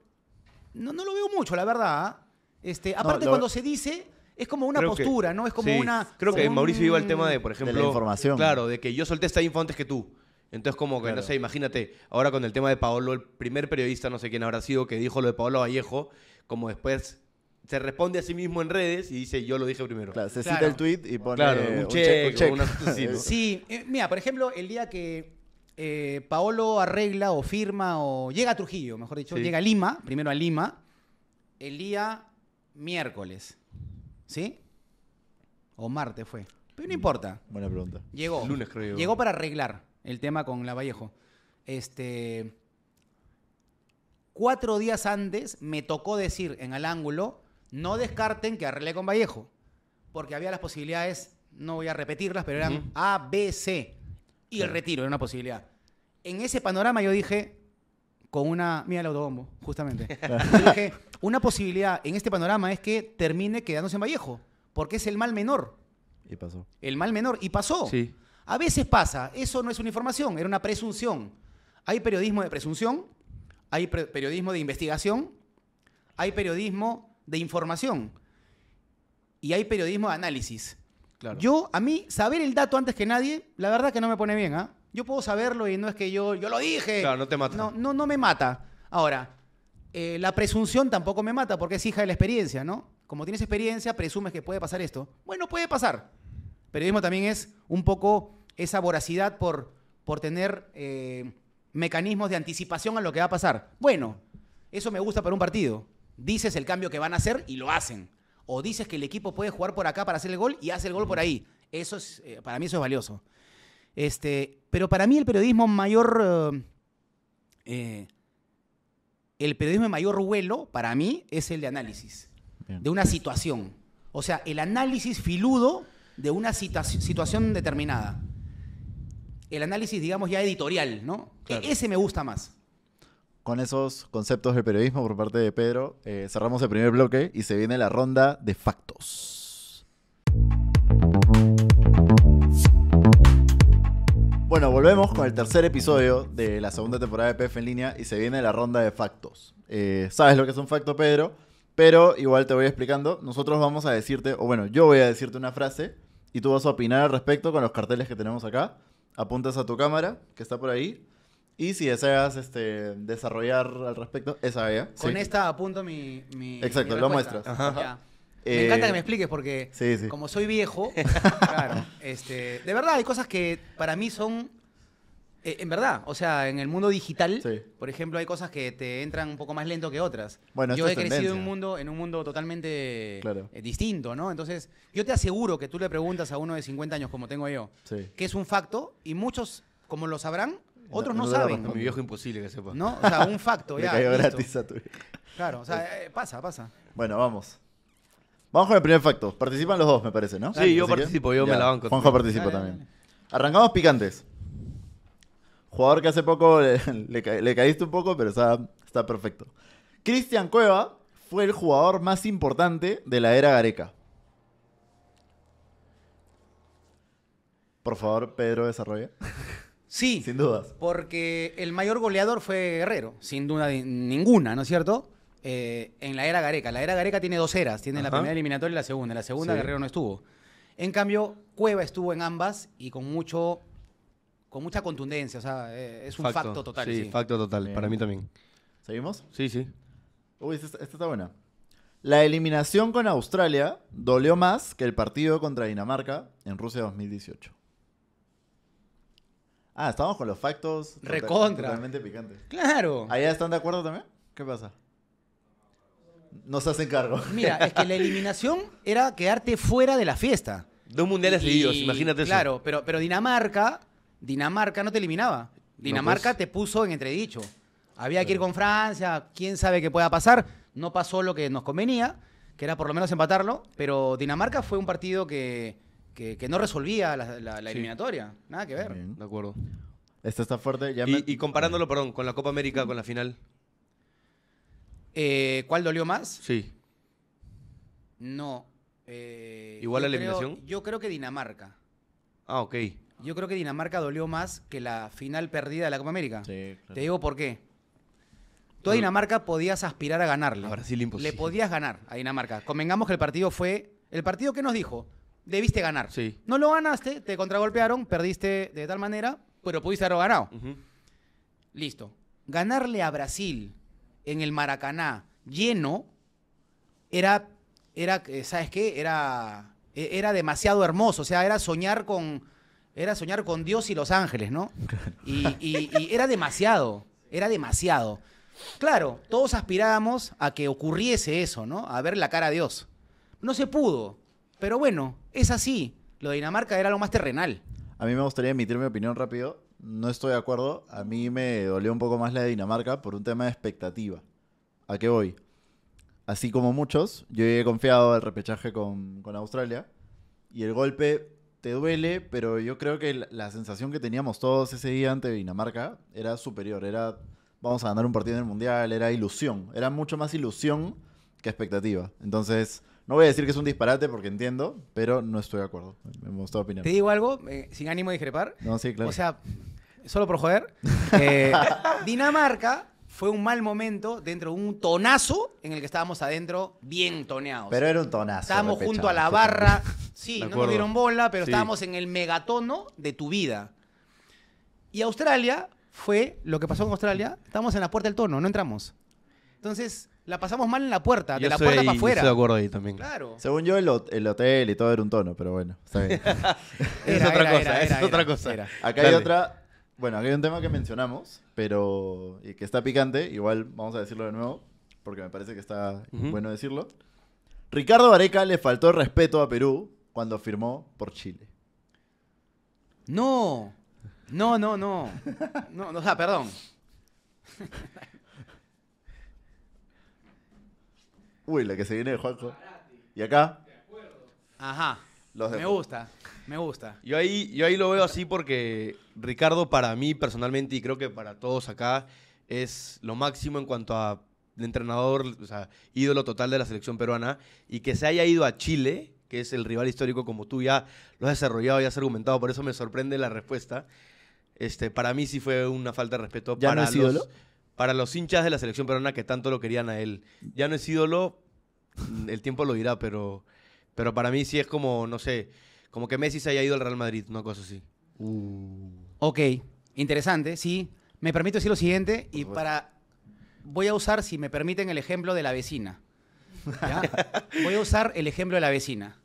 no, no lo veo mucho, la verdad. ¿ah? Este, aparte, cuando se dice, es como una postura, ¿no? Es como una. Creo que Mauricio
iba al tema de, por ejemplo. De la información. Claro, de que yo solté esta info antes que tú. Entonces, como que, no sé, imagínate, ahora con el tema de Paolo, el primer periodista, no sé quién habrá sido, que dijo lo de Paolo Vallejo, como después se responde a sí mismo en redes y dice yo lo dije primero. Claro, se cita el tweet y pone un, cheque. [LAUGHS]
sí, eh, mira, por ejemplo, el día que eh, Paolo arregla o firma o llega a Trujillo, mejor dicho, llega a Lima, primero a Lima, el día miércoles, ¿sí? O martes fue. Pero no mm, importa. Buena pregunta. Llegó. Lunes creo. Llegó para arreglar el tema con Lavallejo. Este cuatro días antes me tocó decir en el ángulo no descarten que arreglé con Vallejo, porque había las posibilidades, no voy a repetirlas, pero eran A, B, C. Y el retiro era una posibilidad. En ese panorama yo dije, con una. Mira el autobombo, justamente. [LAUGHS] dije, una posibilidad en este panorama es que termine quedándose en Vallejo, porque es el mal menor. Y pasó. El mal menor, y pasó. Sí. A veces pasa, eso no es una información, era una presunción. Hay periodismo de presunción, hay periodismo de investigación, hay periodismo de información y hay periodismo de análisis. Yo, a mí, saber el dato antes que nadie, la verdad que no me pone bien, ¿ah? Yo puedo saberlo y no es que yo, yo lo dije. Claro, no te mata. No, no, no me mata. Ahora, eh, la presunción tampoco me mata porque es hija de la experiencia, ¿no? Como tienes experiencia, presumes que puede pasar esto. Bueno, puede pasar. Periodismo también es un poco esa voracidad por, por tener eh, mecanismos de anticipación a lo que va a pasar. Bueno, eso me gusta para un partido. Dices el cambio que van a hacer y lo hacen. O dices que el equipo puede jugar por acá para hacer el gol y hace el gol por ahí. Eso es, eh, para mí eso es valioso. Este, pero para mí el periodismo mayor... Eh, eh, el periodismo de mayor vuelo, para mí, es el de análisis. De una situación. O sea, el análisis filudo de una situación determinada. El análisis, digamos, ya editorial, ¿no? E-, ese me gusta más.
Con esos conceptos del periodismo por parte de Pedro, eh, cerramos el primer bloque y se viene la ronda de factos. Bueno, volvemos con el tercer episodio de la segunda temporada de PF en línea y se viene la ronda de factos. Eh, ¿Sabes lo que es un facto, Pedro? Pero igual te voy explicando. Nosotros vamos a decirte, o bueno, yo voy a decirte una frase y tú vas a opinar al respecto con los carteles que tenemos acá. Apuntas a tu cámara, que está por ahí, y si deseas este, desarrollar al respecto, esa idea. Con esta
apunto mi. mi Exacto, lo muestras. Eh, me encanta que me expliques porque, como soy viejo, [LAUGHS] este, de verdad hay cosas que para mí son. Eh, en verdad, o sea, en el mundo digital, por ejemplo, hay cosas que te entran un poco más lento que otras. Bueno, yo he crecido en un mundo, en un mundo totalmente eh, distinto, ¿no? Entonces, yo te aseguro que tú le preguntas a uno de 50 años como tengo yo, que es un facto, y muchos, como lo sabrán, otros
no, saben. mi viejo imposible que sepa. ¿No? O sea, un facto.
[LAUGHS] ya, gratis Claro, o sea, eh, eh, pasa, pasa.
Bueno, vamos. Vamos con el primer facto. Participan los dos, me parece, ¿no? Sí, yo participo, yo me la banco. Juanjo participa también. Arrancamos picantes. Jugador que hace poco [LAUGHS] le, caíste un poco, pero está, está perfecto. Cristian Cueva fue el jugador más importante de la era Gareca. Por favor, Pedro, desarrolla.
[LAUGHS] Sí. Sin dudas. Porque el mayor goleador fue Guerrero, sin duda ninguna, ¿no es cierto? Eh, en la era Gareca. La era Gareca tiene dos eras, tiene la primera eliminatoria y la segunda. En la segunda Guerrero no estuvo. En cambio, Cueva estuvo en ambas y con mucho con mucha contundencia, o sea, eh, es un facto, total. Sí, facto
total, para mí también. ¿Seguimos? Sí, sí. Uy, esta está buena. La eliminación con Australia dolió más que el partido contra Dinamarca en Rusia 2018. Ah, estamos con los factos. Recontra. Totalmente picantes. Claro. ¿Allá están de acuerdo también? ¿Qué pasa? Nos hacen cargo. [LAUGHS] Mira, es que la eliminación era
quedarte fuera de la fiesta. Dos mundiales de seguidos, imagínate eso. Claro, pero, pero Dinamarca, Dinamarca no te eliminaba. Pues. Dinamarca te puso en entredicho. Había que ir con Francia, quién sabe qué pueda pasar. No pasó lo que nos convenía, que era por lo menos empatarlo, pero Dinamarca fue un partido que que, no resolvía la, eliminatoria. Nada que ver. De
acuerdo. Esta está fuerte. y, comparándolo, perdón, con la Copa América, con la final.
Eh, ¿Cuál dolió más? Sí. No. Eh, ¿Igual la eliminación? yo creo que Dinamarca. Ah, ok. Yo creo que Dinamarca dolió más que la final perdida de la Copa América. Sí, Te digo por qué. Tú a Dinamarca podías aspirar a ganarla. Brasil imposible. Le podías ganar a Dinamarca. Convengamos que el partido fue. ¿El partido qué nos dijo? debiste ganar. Sí. No lo ganaste, te contragolpearon, perdiste de tal manera, pero pudiste haberlo ganado. Listo. Ganarle a Brasil en el Maracaná lleno era, era eh, ¿sabes qué? Era, e, era demasiado hermoso. O sea, era soñar con, era soñar con Dios y los ángeles, ¿no? Y, y era demasiado, era demasiado. Claro, todos aspirábamos a que ocurriese eso, ¿no? A ver la cara a Dios. No se pudo. Pero bueno, es así. Lo de Dinamarca era lo más terrenal.
A mí me gustaría emitir mi opinión rápido. No estoy de acuerdo. A mí me dolió un poco más la de Dinamarca por un tema de expectativa. ¿A qué voy? Así como muchos, yo he confiado el repechaje con, Australia. Y el golpe te duele, pero yo creo que la, la sensación que teníamos todos ese día ante Dinamarca era superior. Era, vamos a ganar un partido en el Mundial, era ilusión. Era mucho más ilusión que expectativa. Entonces, no voy a decir que es un disparate porque entiendo, pero no estoy de acuerdo. Me gustó opinar. Te digo
algo, eh, sin ánimo de discrepar.
No, sí, claro. O sea,
solo por joder. Eh, [LAUGHS] Dinamarca fue un mal momento dentro de un tonazo en el que estábamos adentro bien toneados. Pero
era un tonazo. Estábamos junto a la barra.
[LAUGHS] Sí, no nos dieron bola, pero estábamos en el megatono de tu vida. Y Australia fue lo que pasó con Australia. Estábamos en la puerta del tono, no entramos. Entonces, la pasamos mal en la puerta, de la puerta para afuera. Estoy de acuerdo ahí también. Claro.
Según yo, el, hotel y todo era un tono, pero bueno, está bien. [LAUGHS] es otra cosa, es otra cosa. Acá hay otra. Bueno, aquí hay un tema que mencionamos, pero. y que está picante. Igual vamos a decirlo de nuevo, porque me parece que está bueno decirlo. Ricardo Vareca le faltó respeto a Perú cuando firmó por Chile. No. No, no, no. No, no, o sea, perdón. [LAUGHS] Uy, la que se viene de Juanjo. ¿Y acá? Ajá. me gusta, me gusta. Yo ahí, yo ahí lo veo así porque
Ricardo para mí personalmente y creo que para todos acá es lo máximo en cuanto a entrenador, o sea, ídolo total de la selección peruana y que se haya ido a Chile, que es el rival histórico como tú ya lo has desarrollado y has argumentado, por eso me sorprende la respuesta. Este, para mí sí fue una falta de respeto para los, ídolo? para los hinchas de la selección peruana que tanto lo querían a él. Ya no es ídolo, el tiempo lo dirá, pero, pero para
mí sí es como, no sé, como que Messi se haya ido al Real Madrid, una cosa así.
Uh.
Ok, interesante, sí. Me permito decir lo siguiente y para... Voy a usar, si me permiten, el ejemplo de la vecina. [LAUGHS] Voy a usar el ejemplo de la vecina.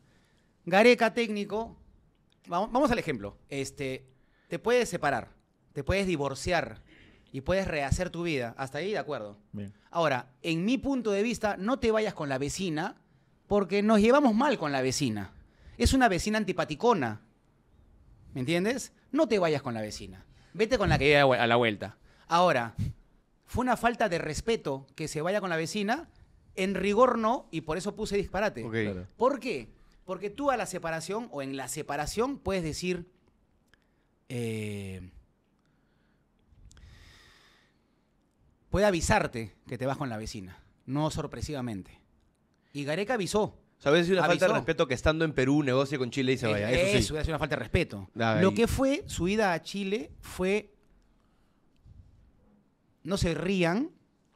Gareca técnico, vamos, vamos al ejemplo. Este, te puedes separar, te puedes divorciar y puedes rehacer tu vida. Hasta ahí, de acuerdo. Ahora, en mi punto de vista, no te vayas con la vecina porque nos llevamos mal con la vecina. Es una vecina antipaticona. ¿Me entiendes? No te vayas con la vecina. Vete con la que llega a la vuelta. Ahora, fue una falta de respeto que se vaya con la vecina. En rigor no, y por eso puse disparate. ¿Por qué? Porque tú a la separación o en la separación puedes decir, eh, puede avisarte que te vas con la vecina, no sorpresivamente. Y Gareca avisó. sabes si una falta de respeto que
estando en Perú negocie con Chile y se eh, vaya. Eso, sí. una falta de respeto. Ah, Lo
que fue su ida a Chile fue. No se rían,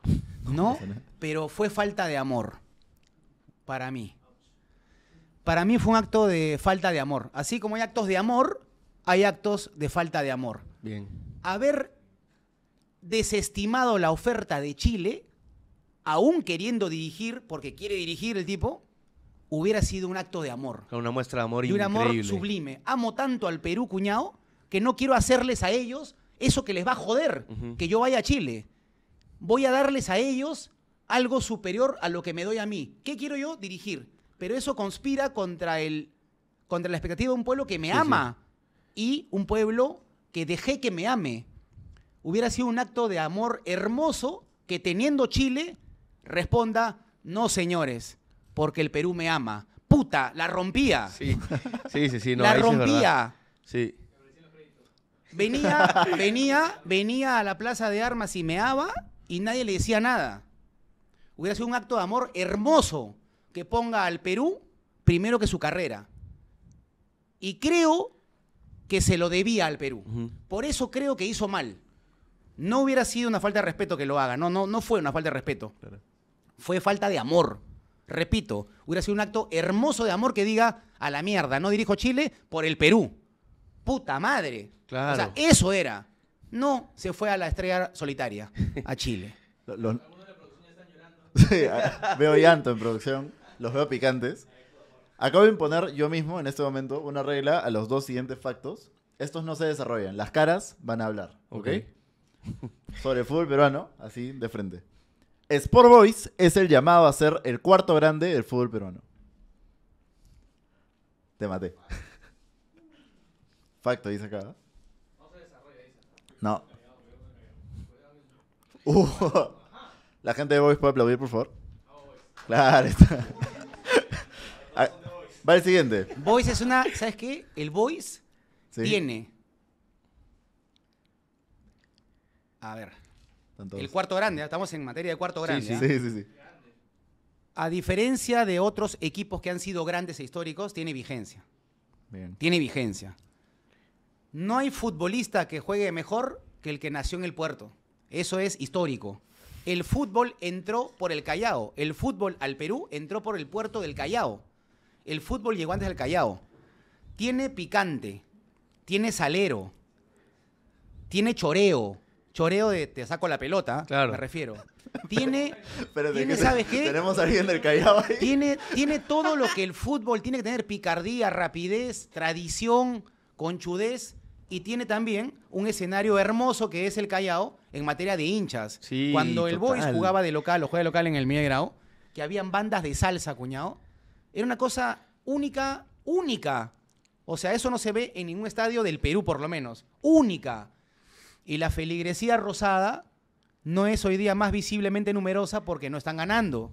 [LAUGHS] ¿no? Pero fue falta de amor. Para mí. Para mí fue un acto de falta de amor. Así como hay actos de amor, hay actos de falta de amor. Bien. ver desestimado la oferta de Chile, aún queriendo dirigir, porque quiere dirigir el tipo, hubiera sido un acto de amor.
Una muestra de amor y un amor
sublime. Amo tanto al Perú, cuñado, que no quiero hacerles a ellos eso que les va a joder, que yo vaya a Chile. Voy a darles a ellos algo superior a lo que me doy a mí. ¿Qué quiero yo? Dirigir. Pero eso conspira contra, el, contra la expectativa de un pueblo que me ama y un pueblo que dejé que me ame hubiera sido un acto de amor hermoso que teniendo Chile responda, no señores, porque el Perú me ama. Puta, la rompía. Sí,
sí, sí, la rompía.
Venía, venía, venía a la plaza de armas y meaba y nadie le decía nada. Hubiera sido un acto de amor hermoso que ponga al Perú primero que su carrera. Y creo que se lo debía al Perú. Por eso creo que hizo mal. No hubiera sido una falta de respeto que lo haga. No, no, no fue una falta de respeto. Fue falta de amor. Repito, hubiera sido un acto hermoso de amor que diga a la mierda, no dirijo Chile por el Perú. Puta madre. Claro. O sea, eso
era. No se fue a la estrella solitaria, a Chile. [LAUGHS] Sí, veo llanto en producción, los veo picantes. Acabo de imponer yo mismo en este momento una regla a los dos siguientes factos. Estos no se desarrollan, las caras van a hablar. ¿Ok? [LAUGHS] sobre el fútbol peruano, así de frente. Sport Boys es el llamado a ser el cuarto grande del fútbol peruano. Te maté. [LAUGHS] Facto, dice acá. No. [LAUGHS] Uh. la gente de Boys puede aplaudir, por favor. Claro, está. Ah, va el siguiente. Boys
es una, ¿sabes qué? El Boys tiene A ver. El cuarto grande, ¿eh? estamos en materia de cuarto grande. ¿eh? Sí, sí, sí, A diferencia de otros equipos que han sido grandes e históricos, tiene vigencia. Tiene vigencia. No hay futbolista que juegue mejor que el que nació en el puerto. Eso es histórico. El fútbol entró por el Callao. El fútbol al Perú entró por el puerto del Callao. El fútbol llegó antes del Callao. Tiene picante, tiene salero, tiene choreo, choreo de te saco la pelota, me refiero. Tiene,
[LAUGHS] ¿sabes qué? Tenemos a alguien del Callao
ahí. Tiene, todo lo que el fútbol tiene que tener, picardía, rapidez, tradición, conchudez, y tiene también un escenario hermoso que es el Callao en materia de hinchas. Cuando el Boys jugaba de local o juega de local en el Miegrao, que habían bandas de salsa, cuñado, era una cosa única, única. O sea, eso no se ve en ningún estadio del Perú, por lo menos. Única. Y la feligresía rosada no es hoy día más visiblemente numerosa porque no están ganando.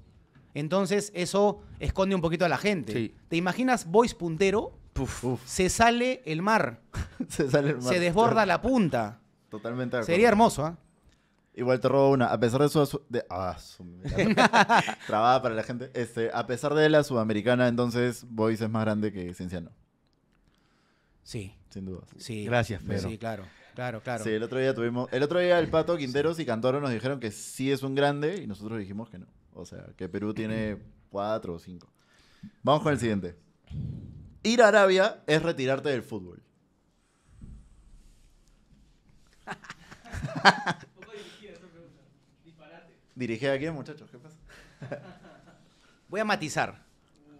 Entonces eso esconde un poquito a la gente. ¿Te imaginas Boys puntero? Se sale el mar. [LAUGHS] se sale el mar. Se desborda la punta.
Totalmente. Sería hermoso, ¿ah? Igual te robo una. A pesar de eso, De, ah, [LAUGHS] para la gente. Este, a pesar de la sudamericana, entonces Boys es más grande que Cienciano. Sí. Sin duda Sí. Gracias, Pedro. Sí, claro. Claro, claro. Sí, el otro día tuvimos. El otro día el Pato Quinteros y Cantoro nos dijeron que sí es un grande y nosotros dijimos que no. O sea, que Perú tiene cuatro o cinco. Vamos con el siguiente. Ir a Arabia es retirarte del fútbol. Dirige a quién, muchachos? ¿Qué pasa? Voy a matizar.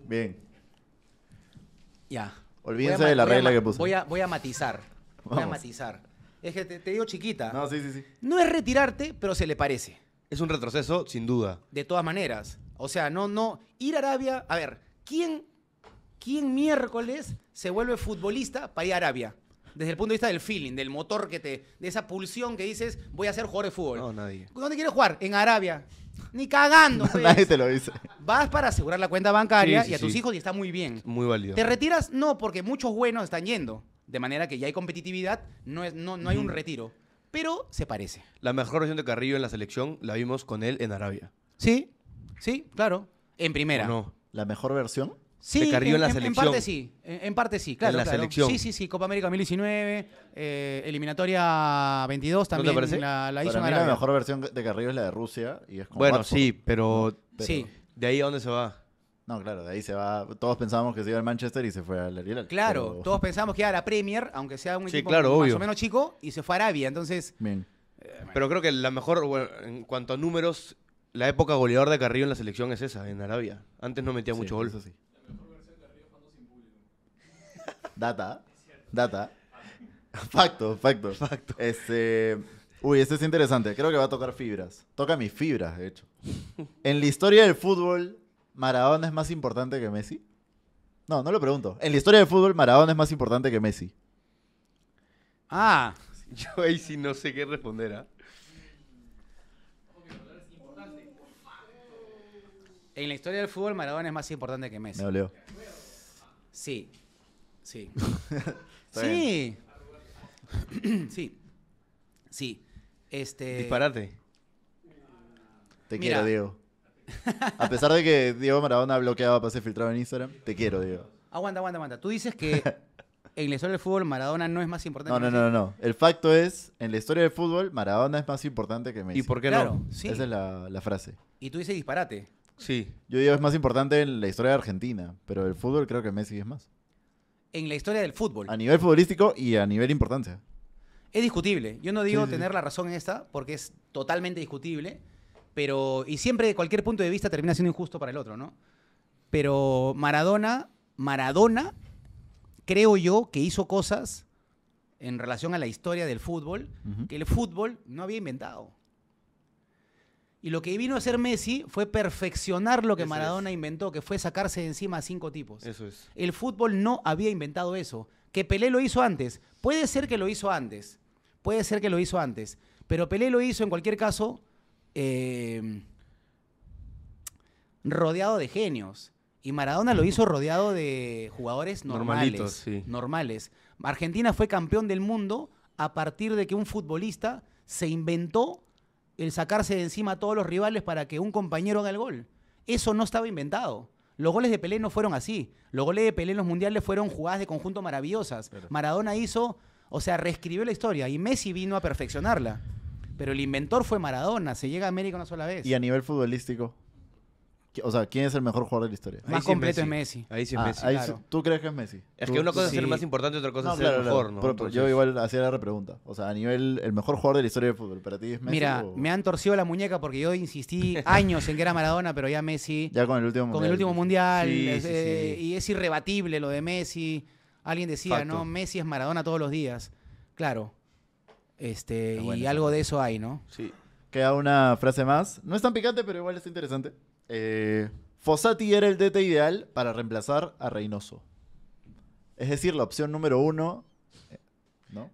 Bien. Ya. Olvídense de la regla que puse. Voy
a, voy a matizar. Voy a matizar. Es que te, digo chiquita. No, sí, sí, sí, no es retirarte, pero se le parece. Es un retroceso, sin duda. De todas maneras. O sea, no, no. Ir a Arabia. A ver, ¿quién, quién miércoles se vuelve futbolista para ir a Arabia? Desde el punto de vista del feeling, del motor que te. de esa pulsión que dices, voy a ser jugador de fútbol. No, nadie. ¿Dónde quieres jugar? En Arabia. Ni cagando. [LAUGHS] pues. Nadie te lo dice. Vas para asegurar la cuenta bancaria y a tus hijos y está muy bien. Muy válido. ¿Te retiras? No, porque muchos buenos están yendo. De manera que ya hay competitividad, no, es, no, no hay un retiro. Pero
se parece. La mejor versión de Carrillo en la selección la vimos con él en Arabia.
¿Sí? Sí, claro.
En primera. No. La mejor versión. Sí, en, parte sí,
en, parte sí, claro. la selección. Sí, sí, sí, Copa América 2019, eh, eliminatoria
22 también la, la hizo Para mí la mejor versión de Carrillo es la de Rusia y es como Bueno, sí, pero, sí. ¿De ahí a dónde se va? No, claro, de ahí se va. Todos pensábamos que se iba al Manchester y se fue al Ariel. Claro, todos
pensábamos que iba a la Premier, aunque sea un equipo más o menos chico, y se fue a Arabia, entonces.
Bien.
Eh, pero creo que la mejor, en cuanto a números, la época goleador de Carrillo en la selección es esa, en Arabia. Antes no metía muchos mucho gol.
Data. Data. Facto, facto. Facto. Este, uy, este es interesante. Creo que va a tocar fibras. Toca mis fibras, de hecho. En la historia del fútbol, ¿Maradona es más importante que Messi? No, no lo pregunto. En la historia del fútbol, Maradona es más importante que Messi. Ah, yo
ahí sí no sé qué responder. ¿ah?
En la historia del fútbol, Maradona es más importante que Messi. Me Sí, Sí. [LAUGHS] sí. [CLEARS THROAT] sí. Sí. Este. Disparate.
Te quiero, Diego. A pesar de que Diego Maradona bloqueaba ser filtrado en Instagram, te quiero, Diego.
Aguanta, aguanta, aguanta. Tú dices que [LAUGHS] en la historia del fútbol Maradona no es más importante. No, no,
no, no, no. El facto es, en la historia del fútbol, Maradona es más importante que Messi. ¿Y por qué no? Esa es la, la frase.
Y tú dices disparate.
Sí. Yo digo, es más importante en la historia de Argentina, pero el fútbol creo que Messi es más en la historia del fútbol. A nivel futbolístico y a nivel importancia.
Es discutible. Yo no digo tener la razón en esta, porque es totalmente discutible, pero. Y siempre de cualquier punto de vista termina siendo injusto para el otro, ¿no? Pero Maradona, Maradona, creo yo que hizo cosas en relación a la historia del fútbol que el fútbol no había inventado. Y lo que vino a hacer Messi fue perfeccionar lo que Maradona inventó, que fue sacarse de encima a cinco tipos. Eso es. El fútbol no había inventado eso. Que Pelé lo hizo antes. Puede ser que lo hizo antes. Puede ser que lo hizo antes. Pero Pelé lo hizo en cualquier caso em, rodeado de genios. Y Maradona lo hizo rodeado de jugadores normales. Normales. Argentina fue campeón del mundo a partir de que un futbolista se inventó el sacarse de encima a todos los rivales para que un compañero haga el gol. Eso no estaba inventado. Los goles de Pelé no fueron así. Los goles de Pelé en los mundiales fueron jugadas de conjunto maravillosas. Maradona hizo, o sea, reescribió la historia y Messi vino a perfeccionarla. Pero el inventor fue Maradona, se llega a América una sola vez. ¿Y
a nivel futbolístico? O sea, ¿quién es el mejor jugador de la historia? más completo es Messi. Ahí sí es ah, Messi. Claro. ¿Tú crees que es Messi? Es que una cosa es ser más importante, y otra cosa es ser mejor, ¿no? Yo igual hacía la repregunta. O sea, a nivel, el mejor jugador de la historia del fútbol, para ti es Messi. Mira,
me han torcido la muñeca porque yo insistí [LAUGHS] años en que era Maradona, pero ya Messi,
Ya con el último con el último mundial, eh, y
es irrebatible lo de Messi. Alguien decía, ¿no? Messi es Maradona todos los días. Claro.
Este, ah, y algo de eso hay, ¿no? Sí. Queda una frase más. No es tan picante, pero igual es interesante. Eh, Fossati era el DT ideal para reemplazar a Reynoso. Es decir, la opción número uno. Eh, ¿No?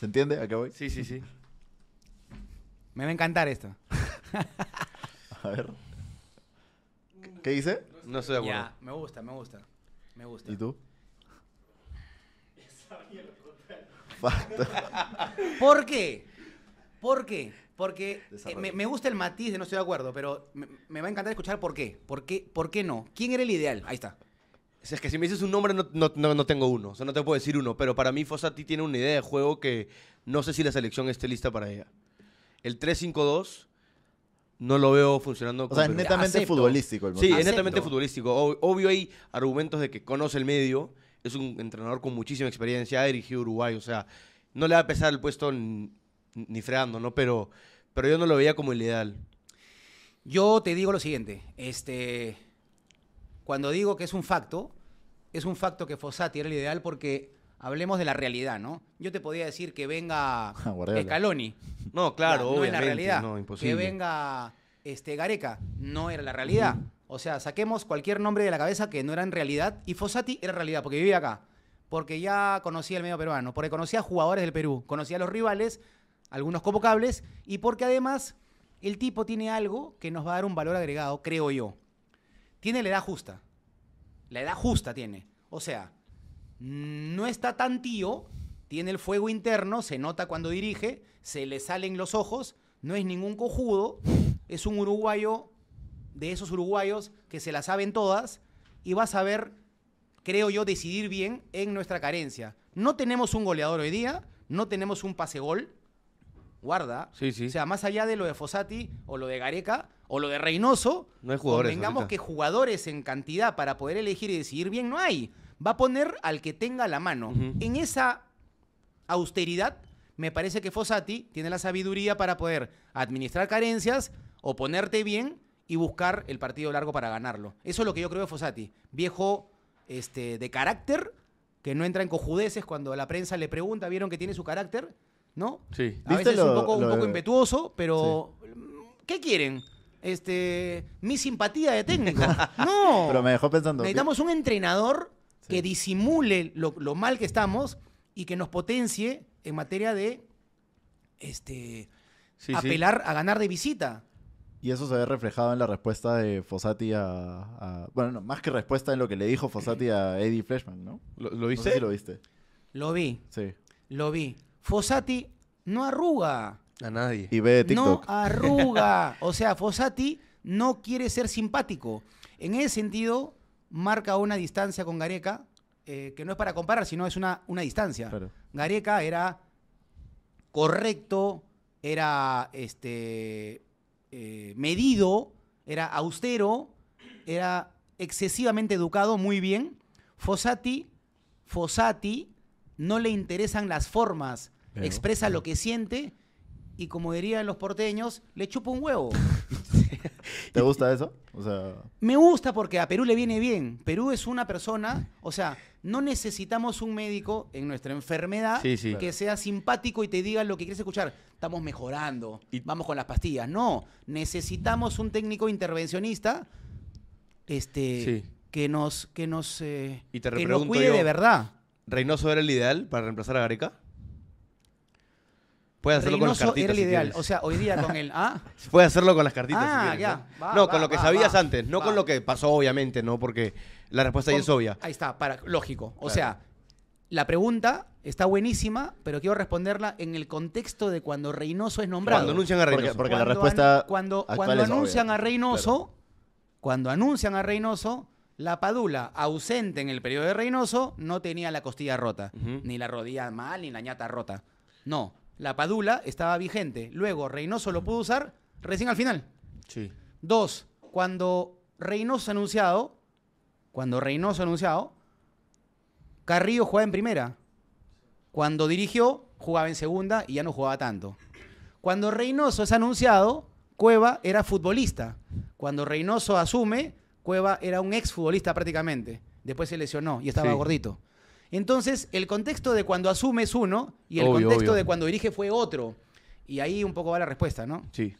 ¿Se entiende? ¿A qué voy? Sí, sí, sí.
Me va a encantar esto.
[LAUGHS] a ver. ¿Qué dice? No soy de acuerdo.
me gusta, me gusta.
Me gusta. ¿Y tú?
[LAUGHS] ¿Por qué? ¿Por qué? Porque eh, me, gusta el matiz de no estoy de acuerdo, pero me, va a encantar escuchar por qué. por qué. ¿Por qué no? ¿Quién era el ideal? Ahí está. es que si me dices un nombre,
no, tengo uno. O sea, no te puedo decir uno. Pero para mí, Fosati tiene una idea de juego que no sé si la selección esté lista para ella. El 3-5-2 no lo veo funcionando. O sea, es netamente futbolístico. El sí, es netamente futbolístico. Obvio hay argumentos de que conoce el medio. Es un entrenador con muchísima experiencia. Ha dirigido Uruguay. O sea, no le va a pesar el puesto
ni freando, ¿no? Pero, pero yo no lo veía como el ideal. Yo te digo lo siguiente, este, cuando digo que es un facto, es un facto que Fossati era el ideal porque hablemos de la realidad, ¿no? Yo te podía decir que venga [LAUGHS]
ah,
Scaloni. No, claro, la realidad. Que
venga este, Gareca, no era la realidad. O sea, saquemos cualquier nombre de la cabeza que no era en realidad. Y Fossati era realidad, porque vivía acá. Porque ya conocía el medio peruano, porque conocía a jugadores del Perú, conocía a los rivales, algunos convocables, y porque además el tipo tiene algo que nos va a dar un valor agregado, creo yo. Tiene la edad justa. La edad justa tiene. O sea, no está tan tío, tiene el fuego interno, se nota cuando dirige, se le salen los ojos, no es ningún cojudo, es un uruguayo de esos uruguayos que se la saben todas y va a saber, creo yo, decidir bien en nuestra carencia. No tenemos un goleador hoy día, no tenemos un pase gol, Guarda. O sea, más allá de lo de Fossati o lo de Gareca o lo de Reynoso, no hay jugadores. que jugadores en cantidad para poder elegir y decidir bien no hay. Va a poner al que tenga la mano. En esa austeridad, me parece que Fossati tiene la sabiduría para poder administrar carencias o ponerte bien y buscar el partido largo para ganarlo. Eso es lo que yo creo de Fossati. Viejo este, de carácter, que no entra en cojudeces cuando la prensa le pregunta, vieron que tiene su carácter ¿no? Sí. A veces es un poco, impetuoso, pero mm, ¿qué quieren? Este, mi simpatía de técnico. [LAUGHS] no.
Pero me dejó pensando. Necesitamos
un entrenador que disimule lo, mal que estamos y que nos potencie en materia de este apelar a ganar de visita.
Y eso se ve reflejado en la respuesta de Fossati a, Bueno, más que respuesta en lo que le dijo Fossati a Eddie Fleshman, ¿no? ¿Lo, viste? lo viste. Lo vi. Sí.
Lo vi. Fosati no arruga.
A nadie. Y ve TikTok. No arruga.
o sea, Fosati no quiere ser simpático. En ese sentido, marca una distancia con Gareca, eh, que no es para comparar, sino es una, una distancia. Gareca era correcto, era este, eh, medido, era austero, era excesivamente educado, muy bien. Fossati, Fossati no le interesan las formas, expresa lo que siente y como dirían los porteños, le chupa un huevo.
[LAUGHS] ¿Te gusta eso? sea...
Me gusta porque a Perú le viene bien. Perú es una persona, o sea, no necesitamos un médico en nuestra enfermedad que sea simpático y te diga lo que quieres escuchar. Estamos mejorando, y... vamos con las pastillas. No, necesitamos un técnico intervencionista este, que nos, que nos, eh, cuide de verdad.
¿Reynoso era el ideal para reemplazar a Gareca? Puede hacerlo con las cartitas. Era el ideal. o sea, hoy día con
él. ¿ah? [LAUGHS] hacerlo con las cartitas. Ah, ¿no? con lo que sabías
antes, no con lo que pasó, obviamente, ¿no? Porque la respuesta ya es obvia.
Ahí está, para, lógico. O sea, la pregunta está buenísima, pero quiero responderla en el contexto de cuando Reynoso es nombrado. Cuando anuncian a Reynoso. Porque, la respuesta. cuando, cuando anuncian a Reynoso, cuando anuncian a Reynoso, la Padula, ausente en el periodo de Reynoso, no tenía la costilla rota, ni la rodilla mal, ni la ñata rota. No, la Padula estaba vigente. Luego Reynoso lo pudo usar recién al final. Sí. Dos, cuando Reynoso anunciado, cuando Reynoso anunciado, Carrillo jugaba en primera. Cuando dirigió, jugaba en segunda y ya no jugaba tanto. Cuando Reynoso es anunciado, Cueva era futbolista. Cuando Reynoso asume, Cueva era un ex futbolista prácticamente. Después se lesionó y estaba gordito. Entonces, el contexto de cuando asume es uno y el contexto de cuando dirige fue otro.
Y ahí un poco va la respuesta, ¿no?
Sí.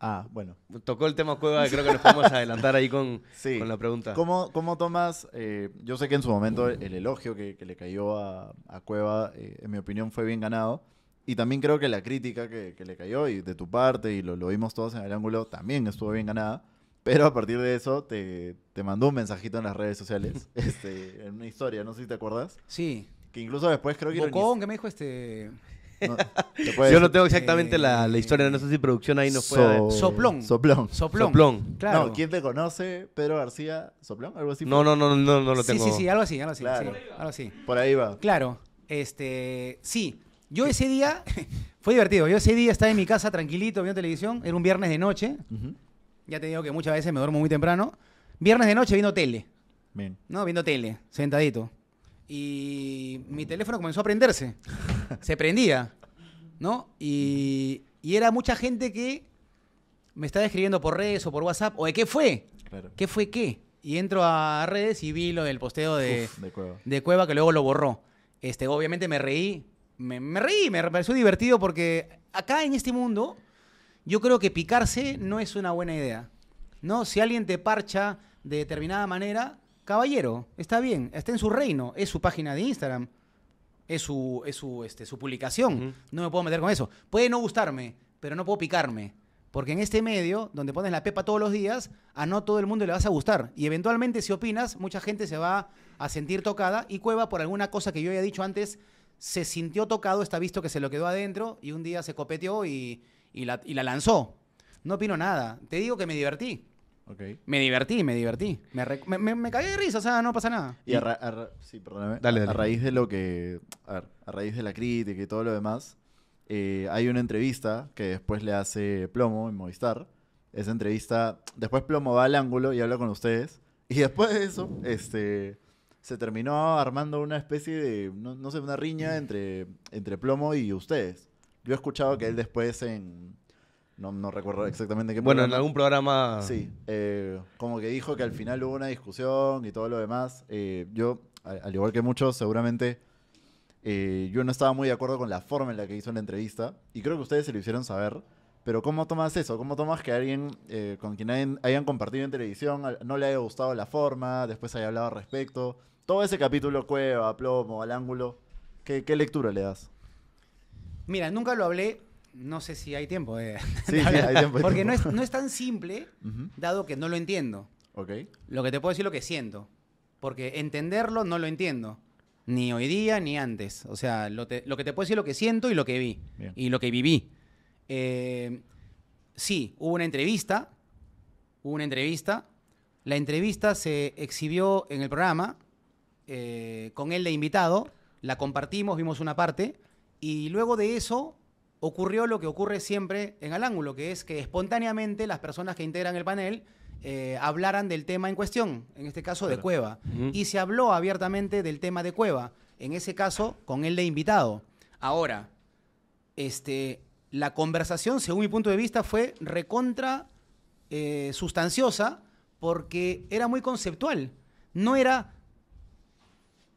Ah, bueno. Tocó el tema Cueva, creo que nos podemos adelantar ahí con, [LAUGHS] la pregunta. ¿Cómo,
cómo tomas? Eh, yo sé que en su momento el elogio que, le cayó a, Cueva, eh, en mi opinión, fue bien ganado. Y también creo que la crítica que, le cayó, y de tu parte, y lo, lo, vimos todos en el ángulo, también estuvo bien ganada. Pero a partir de eso te, mandó un mensajito en las redes sociales, [LAUGHS] este, en una historia, no sé si te acuerdas. Sí. Que incluso después creo que... Bocón, que me dijo este... [LAUGHS] Yo no tengo exactamente
la, eh, historia, no sé si producción ahí nos fue. Soplón. Soplón. Soplón. Claro. No,
¿quién te conoce? Pedro García, Soplón, algo así. No, no, no, no, lo tengo. Sí, sí, sí, algo así, algo así. Claro. Por ahí va. Claro. Este, sí. Yo ese día,
[LAUGHS] fue divertido. Yo ese día estaba en mi casa tranquilito, viendo televisión. Era un viernes de noche. Ya te digo que muchas veces me duermo muy temprano. Viernes de noche viendo tele. Bien. No, viendo tele, sentadito. Y mi teléfono comenzó a prenderse. [LAUGHS] Se prendía. ¿No? Y, y era mucha gente que me estaba escribiendo por redes o por WhatsApp. ¿O de qué fue? ¿Qué fue qué? Y entro a redes y vi lo del posteo de, cueva. que luego lo borró. Este, obviamente me reí. Me, me reí, me pareció divertido porque acá en este mundo yo creo que picarse no es una buena idea. ¿no? Si alguien te parcha de determinada manera, caballero, está bien, está en su reino, es su página de Instagram, es su, es su, este, su publicación. No me puedo meter con eso. Puede no gustarme, pero no puedo picarme. Porque en este medio, donde pones la pepa todos los días, a no todo el mundo le vas a gustar. Y eventualmente, si opinas, mucha gente se va a sentir tocada. Y Cueva, por alguna cosa que yo haya dicho antes, se sintió tocado, está visto que se lo quedó adentro y un día se copeteó y, y la, lanzó. No opino nada. Te digo que me divertí.
Okay. Me divertí, me divertí.
Me, cagué de risa, o sea, no pasa nada. Y
a, sí, perdóname. Dale, A raíz de lo que. A, raíz de la crítica y todo lo demás, eh, hay una entrevista que después le hace Plomo en Movistar. Esa entrevista. Después Plomo va al ángulo y habla con ustedes. Y después de eso, este. Se terminó armando una especie de. No, sé, una riña entre, entre Plomo y ustedes. Yo he escuchado que él después en... No, recuerdo exactamente qué Bueno, en algún
programa... Sí,
eh, como que dijo que al final hubo una discusión y todo lo demás. Eh, yo, al, igual que muchos, seguramente eh, yo no estaba muy de acuerdo con la forma en la que hizo la entrevista. Y creo que ustedes se lo hicieron saber. Pero ¿cómo tomas eso? ¿Cómo tomas que alguien con quien hayan, compartido en televisión no le haya gustado la forma, después haya hablado al respecto? Todo ese capítulo, Cueva, Plomo, al ángulo, qué lectura le das?
Mira, nunca lo hablé, no sé si hay tiempo. Porque No, es, tan simple, dado que no lo entiendo. Ok. Lo que te puedo decir es lo que siento. Porque entenderlo no lo entiendo. Ni hoy día ni antes. O sea, lo, que te puedo decir es lo que siento y lo que vi. Y lo que viví. Eh, sí, hubo una entrevista. Hubo una entrevista. La entrevista se exhibió en el programa. Eh, con él de invitado. La compartimos, vimos una parte. Y luego de eso ocurrió lo que ocurre siempre en Al Ángulo, que es que espontáneamente las personas que integran el panel eh, hablaran del tema en cuestión, en este caso de Cueva. Y se habló abiertamente del tema de Cueva, en ese caso con el de invitado. Ahora, este, la conversación, según mi punto de vista, fue recontra eh, sustanciosa porque era muy conceptual. No era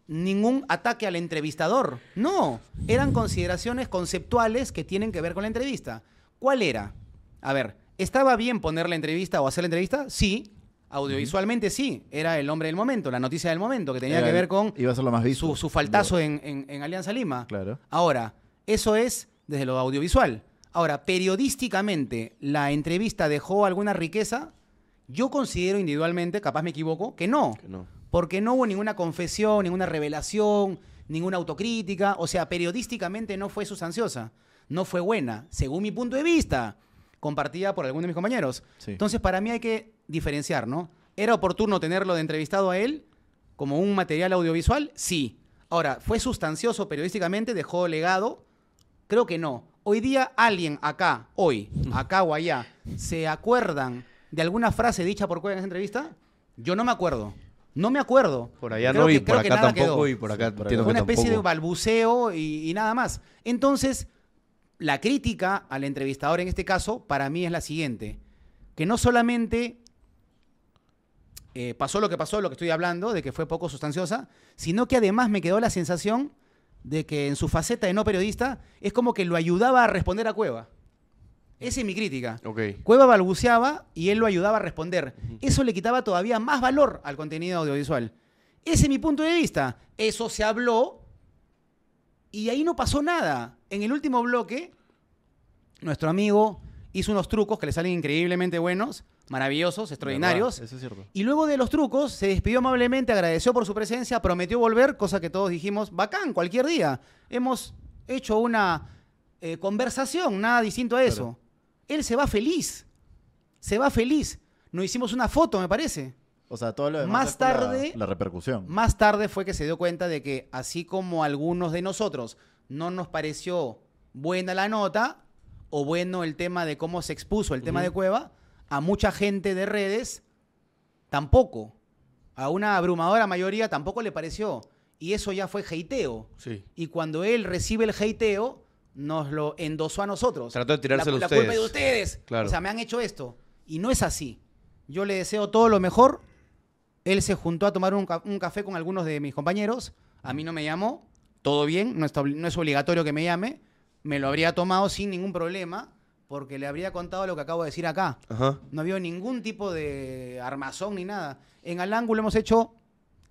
ningún ataque al entrevistador. No, eran consideraciones conceptuales que tienen que ver con la entrevista. ¿Cuál era? A ver, ¿estaba bien poner la entrevista o hacer la entrevista? Sí. Audiovisualmente sí, era el hombre del momento, la noticia del momento, que tenía que ver
con a su, faltazo
en, Alianza Lima. Claro. Ahora, eso es desde lo audiovisual. Ahora, periodísticamente, ¿la entrevista dejó alguna riqueza? Yo considero individualmente, capaz me equivoco, que no. Que no porque no hubo ninguna confesión, ninguna revelación, ninguna autocrítica, o sea, periodísticamente no fue sustanciosa, no fue buena, según mi punto de vista, compartida por alguno de mis compañeros. Entonces, para mí hay que diferenciar, ¿no? ¿Era oportuno tenerlo de entrevistado a él como un material audiovisual? Sí. Ahora, ¿fue sustancioso periodísticamente? ¿Dejó legado? Creo que no. Hoy día alguien acá, hoy, [LAUGHS] acá o allá, ¿se acuerdan de alguna frase dicha por Cueva en esa entrevista? Yo no me acuerdo. No me acuerdo. Por allá no, y por una especie de balbuceo y, nada más. Entonces, la crítica al entrevistador en este caso, para mí es la siguiente. Que no solamente eh, pasó lo que pasó, lo que estoy hablando, de que fue poco sustanciosa, sino que además me quedó la sensación de que en su faceta de no periodista es como que lo ayudaba a responder a Cueva. Esa es mi crítica. Cueva balbuceaba y él lo ayudaba a responder. Eso le quitaba todavía más valor al contenido audiovisual. Ese es mi punto de vista. Eso se habló y ahí no pasó nada. En el último bloque, nuestro amigo hizo unos trucos que le salen increíblemente buenos, maravillosos, extraordinarios. Eso es cierto. Y luego de los trucos, se despidió amablemente, agradeció por su presencia, prometió volver, cosa que todos dijimos, bacán, cualquier día. Hemos hecho una eh, conversación, nada distinto a eso. Él se va feliz. Se va feliz. Nos hicimos una foto, me parece. O sea, todo lo demás. Más tarde.
La, repercusión.
Más tarde fue que se dio cuenta de que, así como algunos de nosotros no nos pareció buena la nota o bueno el tema de cómo se expuso el tema de Cueva, a mucha gente de redes tampoco. A una abrumadora mayoría tampoco le pareció. Y eso ya fue heiteo. Y cuando él recibe el heiteo, nos lo endosó a nosotros. Trató de tirárselo la, a ustedes. La culpa de ustedes. Claro. O sea, me han hecho esto. Y no es así. Yo le deseo todo lo mejor. Él se juntó a tomar un, café con algunos de mis compañeros. A mí no me llamó. Todo bien. No, es obligatorio que me llame. Me lo habría tomado sin ningún problema porque le habría contado lo que acabo de decir acá. No había ningún tipo de armazón ni nada. En Al Ángulo hemos hecho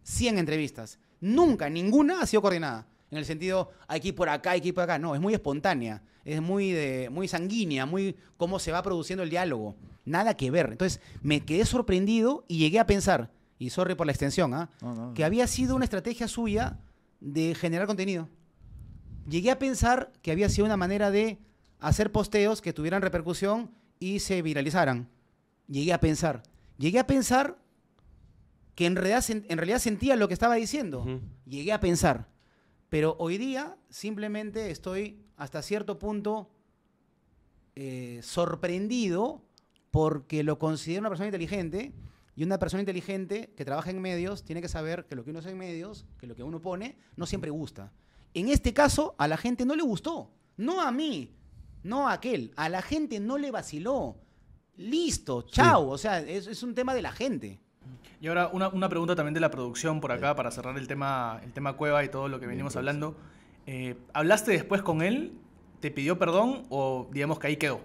100 entrevistas. Nunca, ninguna ha sido coordinada. En el sentido, hay por acá, hay que por acá. No, es muy espontánea, es muy, muy sanguínea, muy cómo se va produciendo el diálogo. Nada que ver. Entonces, me quedé sorprendido y llegué a pensar, y sorry por la extensión, ¿ah? que había sido una estrategia suya de generar contenido. Llegué a pensar que había sido una manera de hacer posteos que tuvieran repercusión y se viralizaran. Llegué a pensar. Llegué a pensar que en realidad, sentía lo que estaba diciendo. Llegué a pensar. Pero hoy día simplemente estoy hasta cierto punto eh, sorprendido porque lo considero una persona inteligente y una persona inteligente que trabaja en medios tiene que saber que lo que uno hace en medios, que lo que uno pone, no siempre gusta. En este caso, a la gente no le gustó. No a mí, no a aquel. A la gente no le vaciló. Listo, chao. O sea, es un tema de la gente.
Y ahora una, pregunta también de la producción por acá para cerrar el tema,
el tema cueva y todo lo que venimos pues. hablando. Eh, ¿Hablaste después con él? ¿Te pidió perdón o digamos que ahí quedó?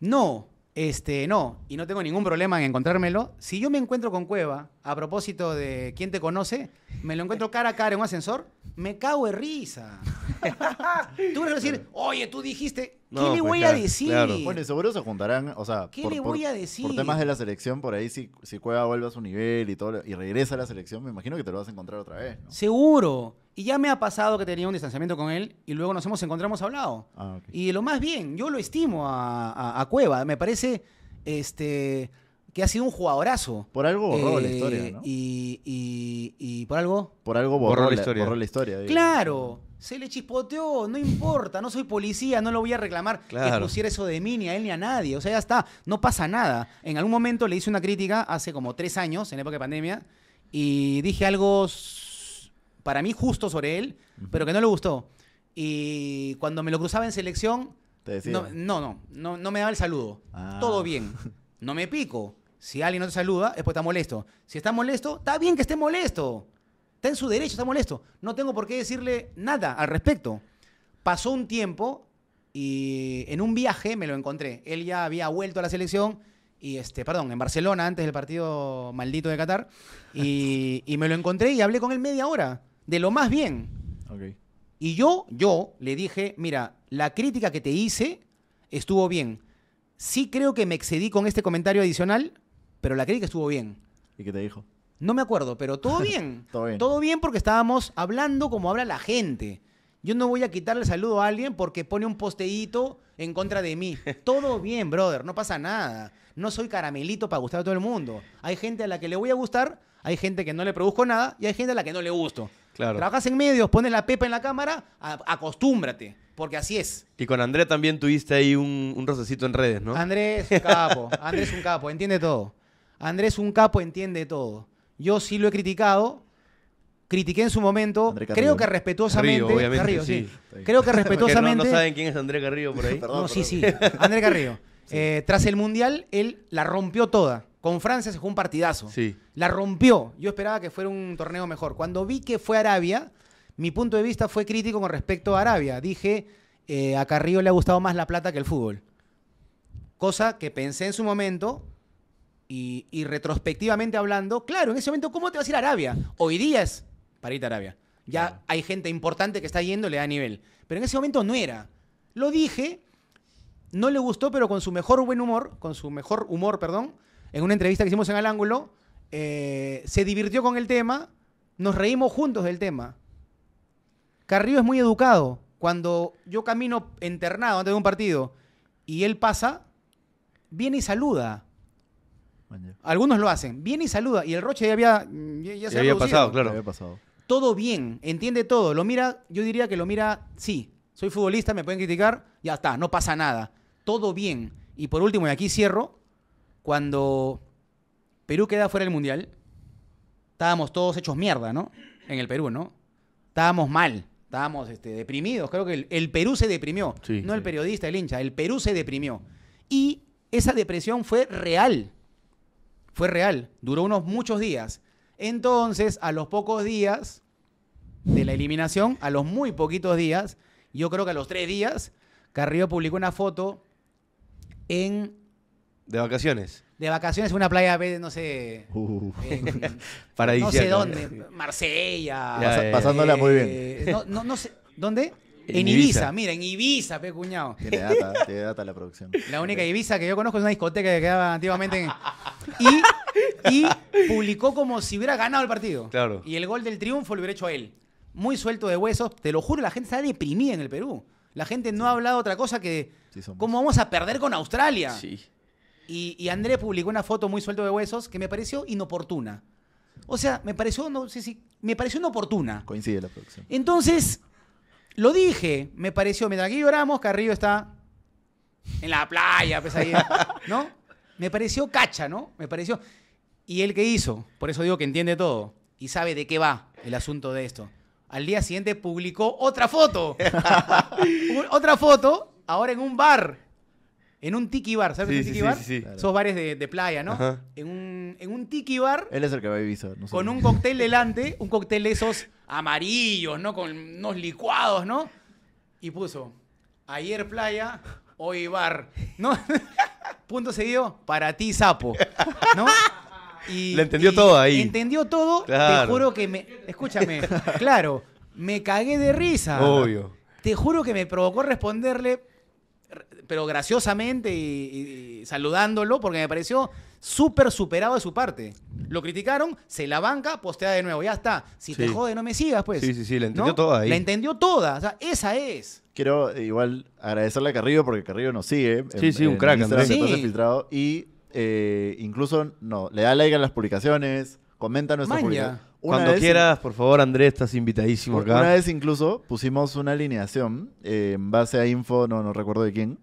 No, este, no, y no tengo ningún problema en encontrármelo. Si yo me encuentro con Cueva, a propósito de quién te conoce, me lo encuentro cara a cara en un ascensor, me cago de risa. [LAUGHS] tú vas a decir, oye, tú dijiste, ¿qué pues le voy a decir? Bueno,
y seguro se juntarán, o sea, ¿qué le voy a decir? Por temas de la selección, por ahí, si, Cueva vuelve a su nivel y todo, y regresa a la selección, me imagino que te lo vas a encontrar otra vez. Seguro.
Y ya me ha pasado que tenía un distanciamiento con él y luego nos hemos encontrado hablado. Ah, y lo más bien, yo lo estimo a, Cueva. Me parece este, que ha sido un jugadorazo.
Por algo borró la eh, historia, ¿no? Y, por algo. Por algo borró, la, historia. Borró la historia claro.
Se le chispoteó, no importa, no soy policía, no lo voy a reclamar claro. que pusiera eso de mí ni a él ni a nadie. O sea, ya está, no pasa nada. En algún momento le hice una crítica hace como tres años, en época de pandemia, y dije algo para mí justo sobre él, pero que no le gustó. Y cuando me lo cruzaba en selección, no, no, no, no, me daba el saludo. Ah. Todo bien. No me pico. Si alguien no te saluda, es porque está molesto. Si está molesto, está bien que esté molesto. Está en su derecho, está molesto. No tengo por qué decirle nada al respecto. Pasó un tiempo y en un viaje me lo encontré. Él ya había vuelto a la selección y este, perdón, en Barcelona antes del partido maldito de Qatar y, y me lo encontré y hablé con él media hora de lo más bien. Y yo, yo le dije, mira, la crítica que te hice estuvo bien. Sí creo que me excedí con este comentario adicional, pero la crítica estuvo bien. ¿Y qué te dijo? No me acuerdo, pero todo [LAUGHS] bien. todo bien. Todo bien porque estábamos hablando como habla la gente. Yo no voy a quitarle el saludo a alguien porque pone un posteíto en contra de mí. [LAUGHS] Todo bien, brother, no pasa nada. No soy caramelito para gustar a todo el mundo. Hay gente a la que le voy a gustar, hay gente que no le produjo nada y hay gente a la que no le gusto. Claro. Trabajas en medios, pones la pepa en la cámara, acostúmbrate, porque así es.
Y con André también tuviste ahí un, rocecito en redes, ¿no? Andrés
un capo, [LAUGHS] Andrés un capo, entiende todo. Andrés un capo entiende todo. Yo sí lo he criticado, critiqué en su momento, creo que respetuosamente, Carrillo, creo que [LAUGHS] respetuosamente, No, saben quién es André Carrillo por ahí. [LAUGHS] No, sí, sí. André Carrillo. Eh, tras el Mundial, él la rompió toda. Con Francia se jugó un partidazo. Sí. La rompió. Yo esperaba que fuera un torneo mejor. Cuando vi que fue Arabia, mi punto de vista fue crítico con respecto a Arabia. Dije, eh, a Carrillo le ha gustado más la plata que el fútbol. Cosa que pensé en su momento y, retrospectivamente hablando, claro, en ese momento, ¿cómo te vas a ir a Arabia? Hoy día es para irte a Arabia. Ya hay gente importante que está yendo, le da nivel. Pero en ese momento no era. Lo dije, no le gustó, pero con su mejor buen humor, con su mejor humor, perdón, en una entrevista que hicimos en Al Ángulo, eh, se divirtió con el tema, nos reímos juntos del tema. Carrillo es muy educado. Cuando yo camino internado antes de un partido y él pasa, viene y saluda. Algunos lo hacen. Viene y saluda. Y el Roche ya había, mm, ya, se había pasado, claro. Todo bien, entiende todo. Lo mira, yo diría que lo mira, sí, soy futbolista, me pueden criticar, ya está, no pasa nada. Todo bien. Y por último, y aquí cierro, cuando Perú queda fuera del Mundial. Estábamos todos hechos mierda, ¿no? En el Perú, ¿no? Estábamos mal, estábamos este, deprimidos. Creo que el, Perú se deprimió. no el periodista, el hincha, el Perú se deprimió. Y esa depresión fue real. Fue real. Duró unos muchos días. Entonces, a los pocos días de la eliminación, a los muy poquitos días, yo creo que a los tres días, Carrillo publicó una foto en... De vacaciones de vacaciones en una playa, no sé. Paraíso uh. eh, [LAUGHS] no sé dónde, Marsella. Eh, pasándola muy bien. Eh, no, sé. ¿Dónde? En, Ibiza. mira, en Ibiza, pe cuñado.
data, la producción.
La única Ibiza que yo conozco es una discoteca que quedaba antiguamente en. Y, publicó como si hubiera ganado el partido. Claro. Y el gol del triunfo lo hubiera hecho él. Muy suelto de huesos. Te lo juro, la gente está deprimida en el Perú. La gente no ha hablado otra cosa que. cómo vamos a perder con Australia. Sí. Y, y André publicó una foto muy suelto de huesos que me pareció inoportuna. O sea, me pareció, no sé si, me pareció inoportuna. Coincide la producción. Entonces, lo dije, me pareció, mientras aquí lloramos, Carrillo está en la playa, pues [LAUGHS] ¿no? Me pareció cacha, ¿no? Me pareció. Y él que hizo, por eso digo que entiende todo y sabe de qué va el asunto de esto. Al día siguiente publicó otra foto. [LAUGHS] otra foto, ahora en un bar. En un tiki bar, ¿sabes? un tiki bar. bares de, playa, ¿no? En un, en tiki
bar. Él es el que va a No con
un cóctel delante, un cóctel de esos amarillos, ¿no? Con unos licuados, ¿no? Y puso, ayer playa, hoy bar. ¿No? [LAUGHS] Punto seguido, para ti sapo. ¿No? Y, Le entendió todo ahí. Entendió todo. Te juro que me... Escúchame, claro, me cagué de risa. Obvio. Te juro que me provocó responderle, pero graciosamente y, saludándolo, porque me pareció súper superado de su parte. Lo criticaron, se la banca, postea de nuevo, ya está. Si te jode, no me sigas, pues.
Sí, sí, sí, la entendió toda ahí. La
entendió toda, o sea, esa es.
Quiero eh, igual agradecerle a Carrillo porque Carrillo nos sigue. Sí, sí, un crack. Andrés, filtrado y eh, incluso no, le da like a las publicaciones, comenta nuestra publicación. Cuando quieras, por
favor, Andrés, estás invitadísimo acá. Una vez
incluso pusimos una alineación eh, en base a info, no, no recuerdo de quién,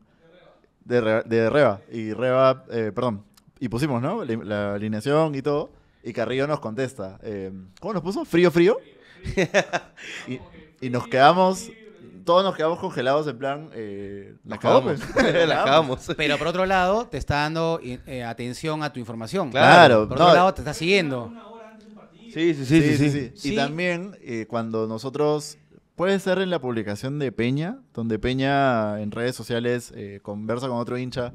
de, de Reba. Y Reba, eh, perdón. Y pusimos, ¿no? La, alineación y todo. Y Carrillo nos contesta. Eh, ¿Cómo nos puso? ¿Frío, frío? [LAUGHS] y, nos quedamos. Todos nos quedamos congelados en plan. las eh,
la [LAUGHS] acabamos. Pero por otro lado, te está dando atención a tu información. Claro. Por otro lado, te está siguiendo. Sí sí sí, sí, Y también
cuando nosotros Puede ser en la publicación de Peña, donde Peña en redes sociales eh, conversa con otro hincha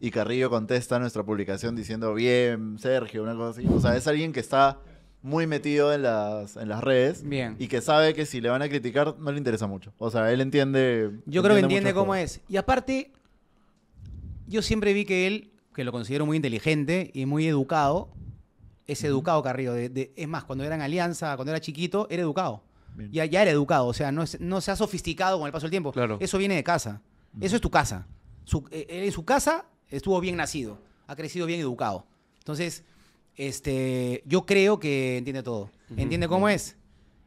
y Carrillo contesta nuestra publicación diciendo, bien, Sergio, una cosa así. O sea, es alguien que está muy metido en las, en las redes bien. y que sabe que si le van a criticar no le interesa mucho. O sea, él entiende... Yo creo que entiende cómo
es. Y aparte,
yo siempre vi que él, que lo considero muy inteligente y muy
educado, es educado Carrillo. De, es más, cuando era en Alianza, cuando era chiquito, era educado. Ya, era educado, o sea, no, se ha sofisticado con el paso del tiempo. Eso viene de casa. Eso es tu casa. Eh, eh, en su casa estuvo bien nacido, ha crecido bien educado. Entonces, este, yo creo que entiende todo. Entiende cómo es.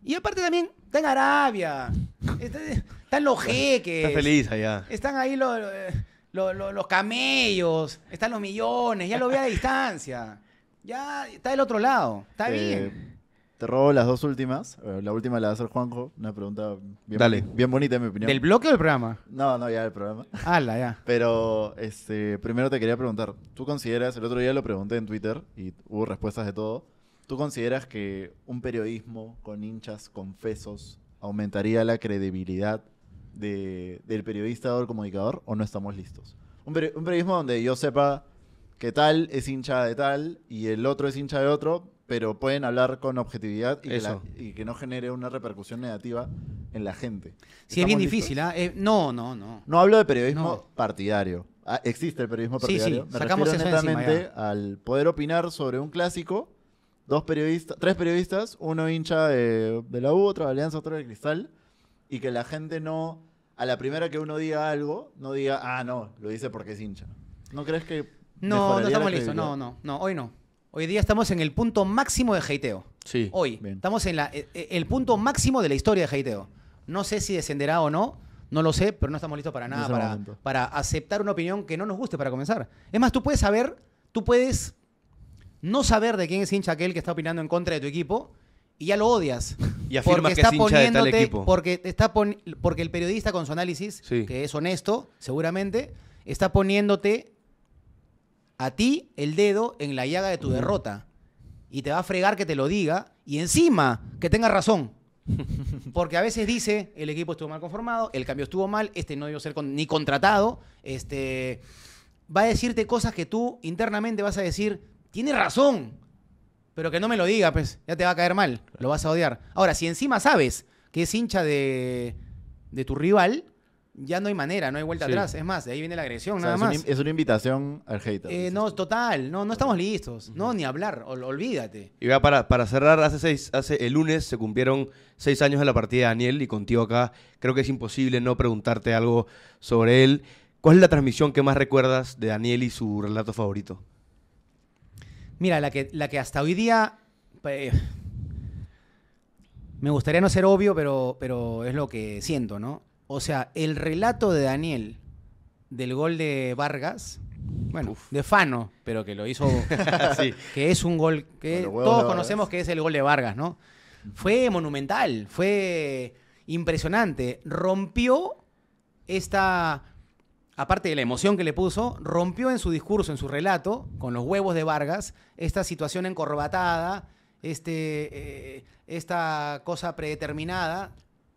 Y aparte también está en Arabia. están los jeques. Está feliz allá. Están ahí los, los, camellos. Están los millones. Ya lo ve a distancia. Ya
está del otro lado. Está eh, bien. Te robo las dos últimas. Eh, la última la va a hacer Juanjo. Una pregunta bien, bonita, en mi opinión. ¿Del bloque o del programa? No, no, ya del programa. Hala, [LAUGHS] ya. Pero este, primero te quería preguntar. ¿Tú consideras, el otro día lo pregunté en Twitter y hubo respuestas de todo. ¿Tú consideras que un periodismo con hinchas confesos aumentaría la credibilidad de, del periodista o del comunicador o no estamos listos? Un, un periodismo donde yo sepa que tal es hincha de tal y el otro es hincha de otro, pero pueden hablar con objetividad y que, no genere una repercusión negativa en la gente. Sí, es bien difícil. ¿ah? Eh, no, no, no. No hablo de periodismo partidario. Ah, existe el periodismo partidario. Sí, sí. Sacamos refiero netamente al poder opinar sobre un clásico. Dos periodistas, tres periodistas, uno hincha de, la U, otro de Alianza, otro del Cristal, y que la gente no, a la primera que uno diga algo, no diga, ah, no, lo dice porque es hincha. ¿No crees que... No, no estamos listos, no, no, no, hoy no.
Hoy día estamos en el punto máximo de Heiteo.
Sí. Hoy. Estamos
en e, e, el punto máximo de la historia de Heiteo. No sé si descenderá o no. No lo sé, pero no estamos listos para nada, para, para aceptar una opinión que no nos guste para comenzar. Es más, tú puedes saber, tú puedes no saber de quién es hincha aquel que está opinando en contra de tu equipo y ya lo odias. [LAUGHS] Y afirma porque que está es hincha de equipo. Porque, está porque el periodista con su análisis, que es honesto, seguramente, está poniéndote a ti el dedo en la llaga de tu derrota. Y te va a fregar que te lo diga. Y encima, que tenga razón. [LAUGHS] Porque a veces dice, el equipo estuvo mal conformado, el cambio estuvo mal, este no debió ser ni contratado. Este, va a decirte cosas que tú internamente vas a decir, tiene razón. Pero que no me lo diga, pues ya te va a caer mal, lo vas a odiar. Ahora, si encima sabes que es hincha de, de tu rival, ya no hay manera, no hay vuelta atrás. Es más, de ahí viene la agresión, nada es más. Una,
es una invitación al hater.
Eh, no, total, no, no estamos listos. No, ni hablar, olvídate.
Y para, para cerrar, hace seis, hace el lunes se cumplieron seis años de la partida de Daniel y contigo acá. Creo que es imposible no preguntarte algo sobre él. ¿Cuál es la transmisión que más recuerdas de Daniel y su relato favorito?
Mira, la que, la que hasta hoy día. Eh, me gustaría no ser obvio, pero, pero es lo que siento, ¿no? O sea, el relato de Daniel del gol de Vargas, bueno, de Fano, pero que lo hizo, [LAUGHS] que es un gol que todos conocemos que es el gol de Vargas, ¿no? Fue monumental, fue impresionante, rompió esta, aparte de la emoción que le puso, rompió en su discurso, en su relato, con los huevos de Vargas, esta situación encorbatada, este, eh, esta cosa predeterminada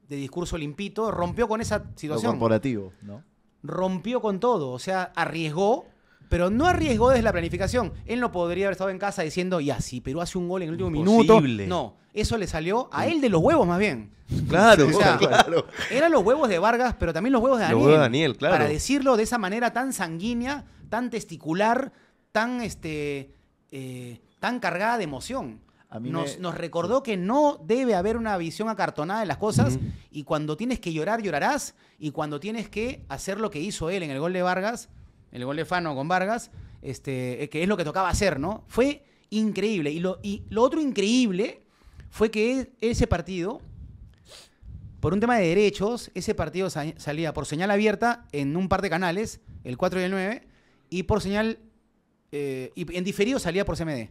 de discurso limpito, rompió con esa situación. corporativo, ¿no? Rompió con todo, o sea, arriesgó, pero no arriesgó desde la planificación. Él no podría haber estado en casa diciendo, y así, Perú hace un gol en el último Imposible. minuto. No, eso le salió a él de los huevos más bien. Claro, [LAUGHS] claro. Eran los huevos de Vargas, pero también los huevos de Daniel. claro. Para decirlo de esa manera tan sanguínea, tan testicular, tan, este, eh, tan cargada de emoción nos, recordó que no debe haber una visión acartonada de las cosas y cuando tienes que llorar, llorarás y cuando tienes que hacer lo que hizo él en el gol de Vargas, en el gol de Fano con Vargas, este, eh, que es lo que tocaba hacer, ¿no? Fue increíble. Y lo, y lo otro increíble fue que e, ese partido, por un tema de derechos, ese partido salía por señal abierta en un par de canales, el 4 y el 9, y por señal... Eh, y en diferido salía por CMD.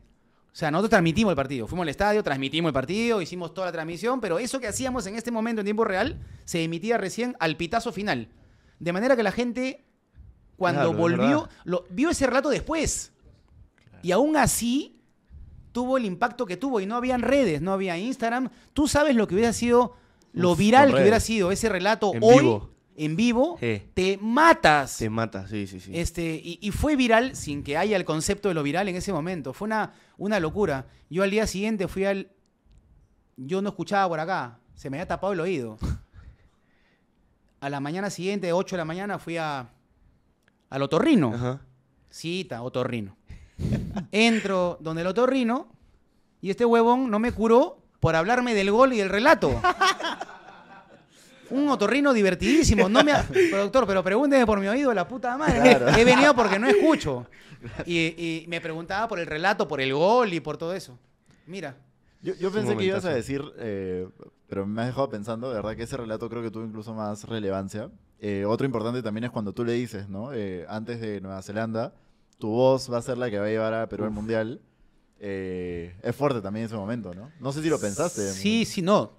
O sea, nosotros transmitimos el partido. Fuimos al estadio, transmitimos el partido, hicimos toda la transmisión, pero eso que hacíamos en este momento en tiempo real se emitía recién al pitazo final. De manera que la gente, cuando volvió, vio ese relato después. Y aún así, tuvo el impacto que tuvo. Y no habían redes, no había Instagram. Tú sabes lo que hubiera sido, lo viral que hubiera sido ese relato en hoy. En vivo, te matas.
Te matas, sí, sí, sí.
Este, y fue viral sin que haya el concepto de lo viral en ese momento. Fue una, una locura. Yo al día siguiente fui al... Yo no escuchaba por acá. Se me había tapado el oído. [LAUGHS] a la mañana siguiente, 8 de la mañana, fui a... Al otorrino. Ajá. Cita, otorrino. Entro donde el otorrino y este huevón no me curó por hablarme del gol y del relato. [LAUGHS] Un otorrino divertidísimo. No me [LAUGHS] Doctor, pero pregúnteme por mi oído, la puta madre. He venido porque no escucho. Y, me preguntaba por el relato, por el gol y por todo eso. Mira. Yo, pensé que ibas a
decir, eh, pero me has dejado pensando, de verdad que ese relato creo que tuvo incluso más relevancia. Eh, otro importante también es cuando tú le dices, ¿no? Eh, antes de Nueva Zelanda, tu voz va a ser la que va a llevar a Perú al Mundial. es fuerte también ese momento, ¿no? No sé si lo pensaste. Sí, sí, no.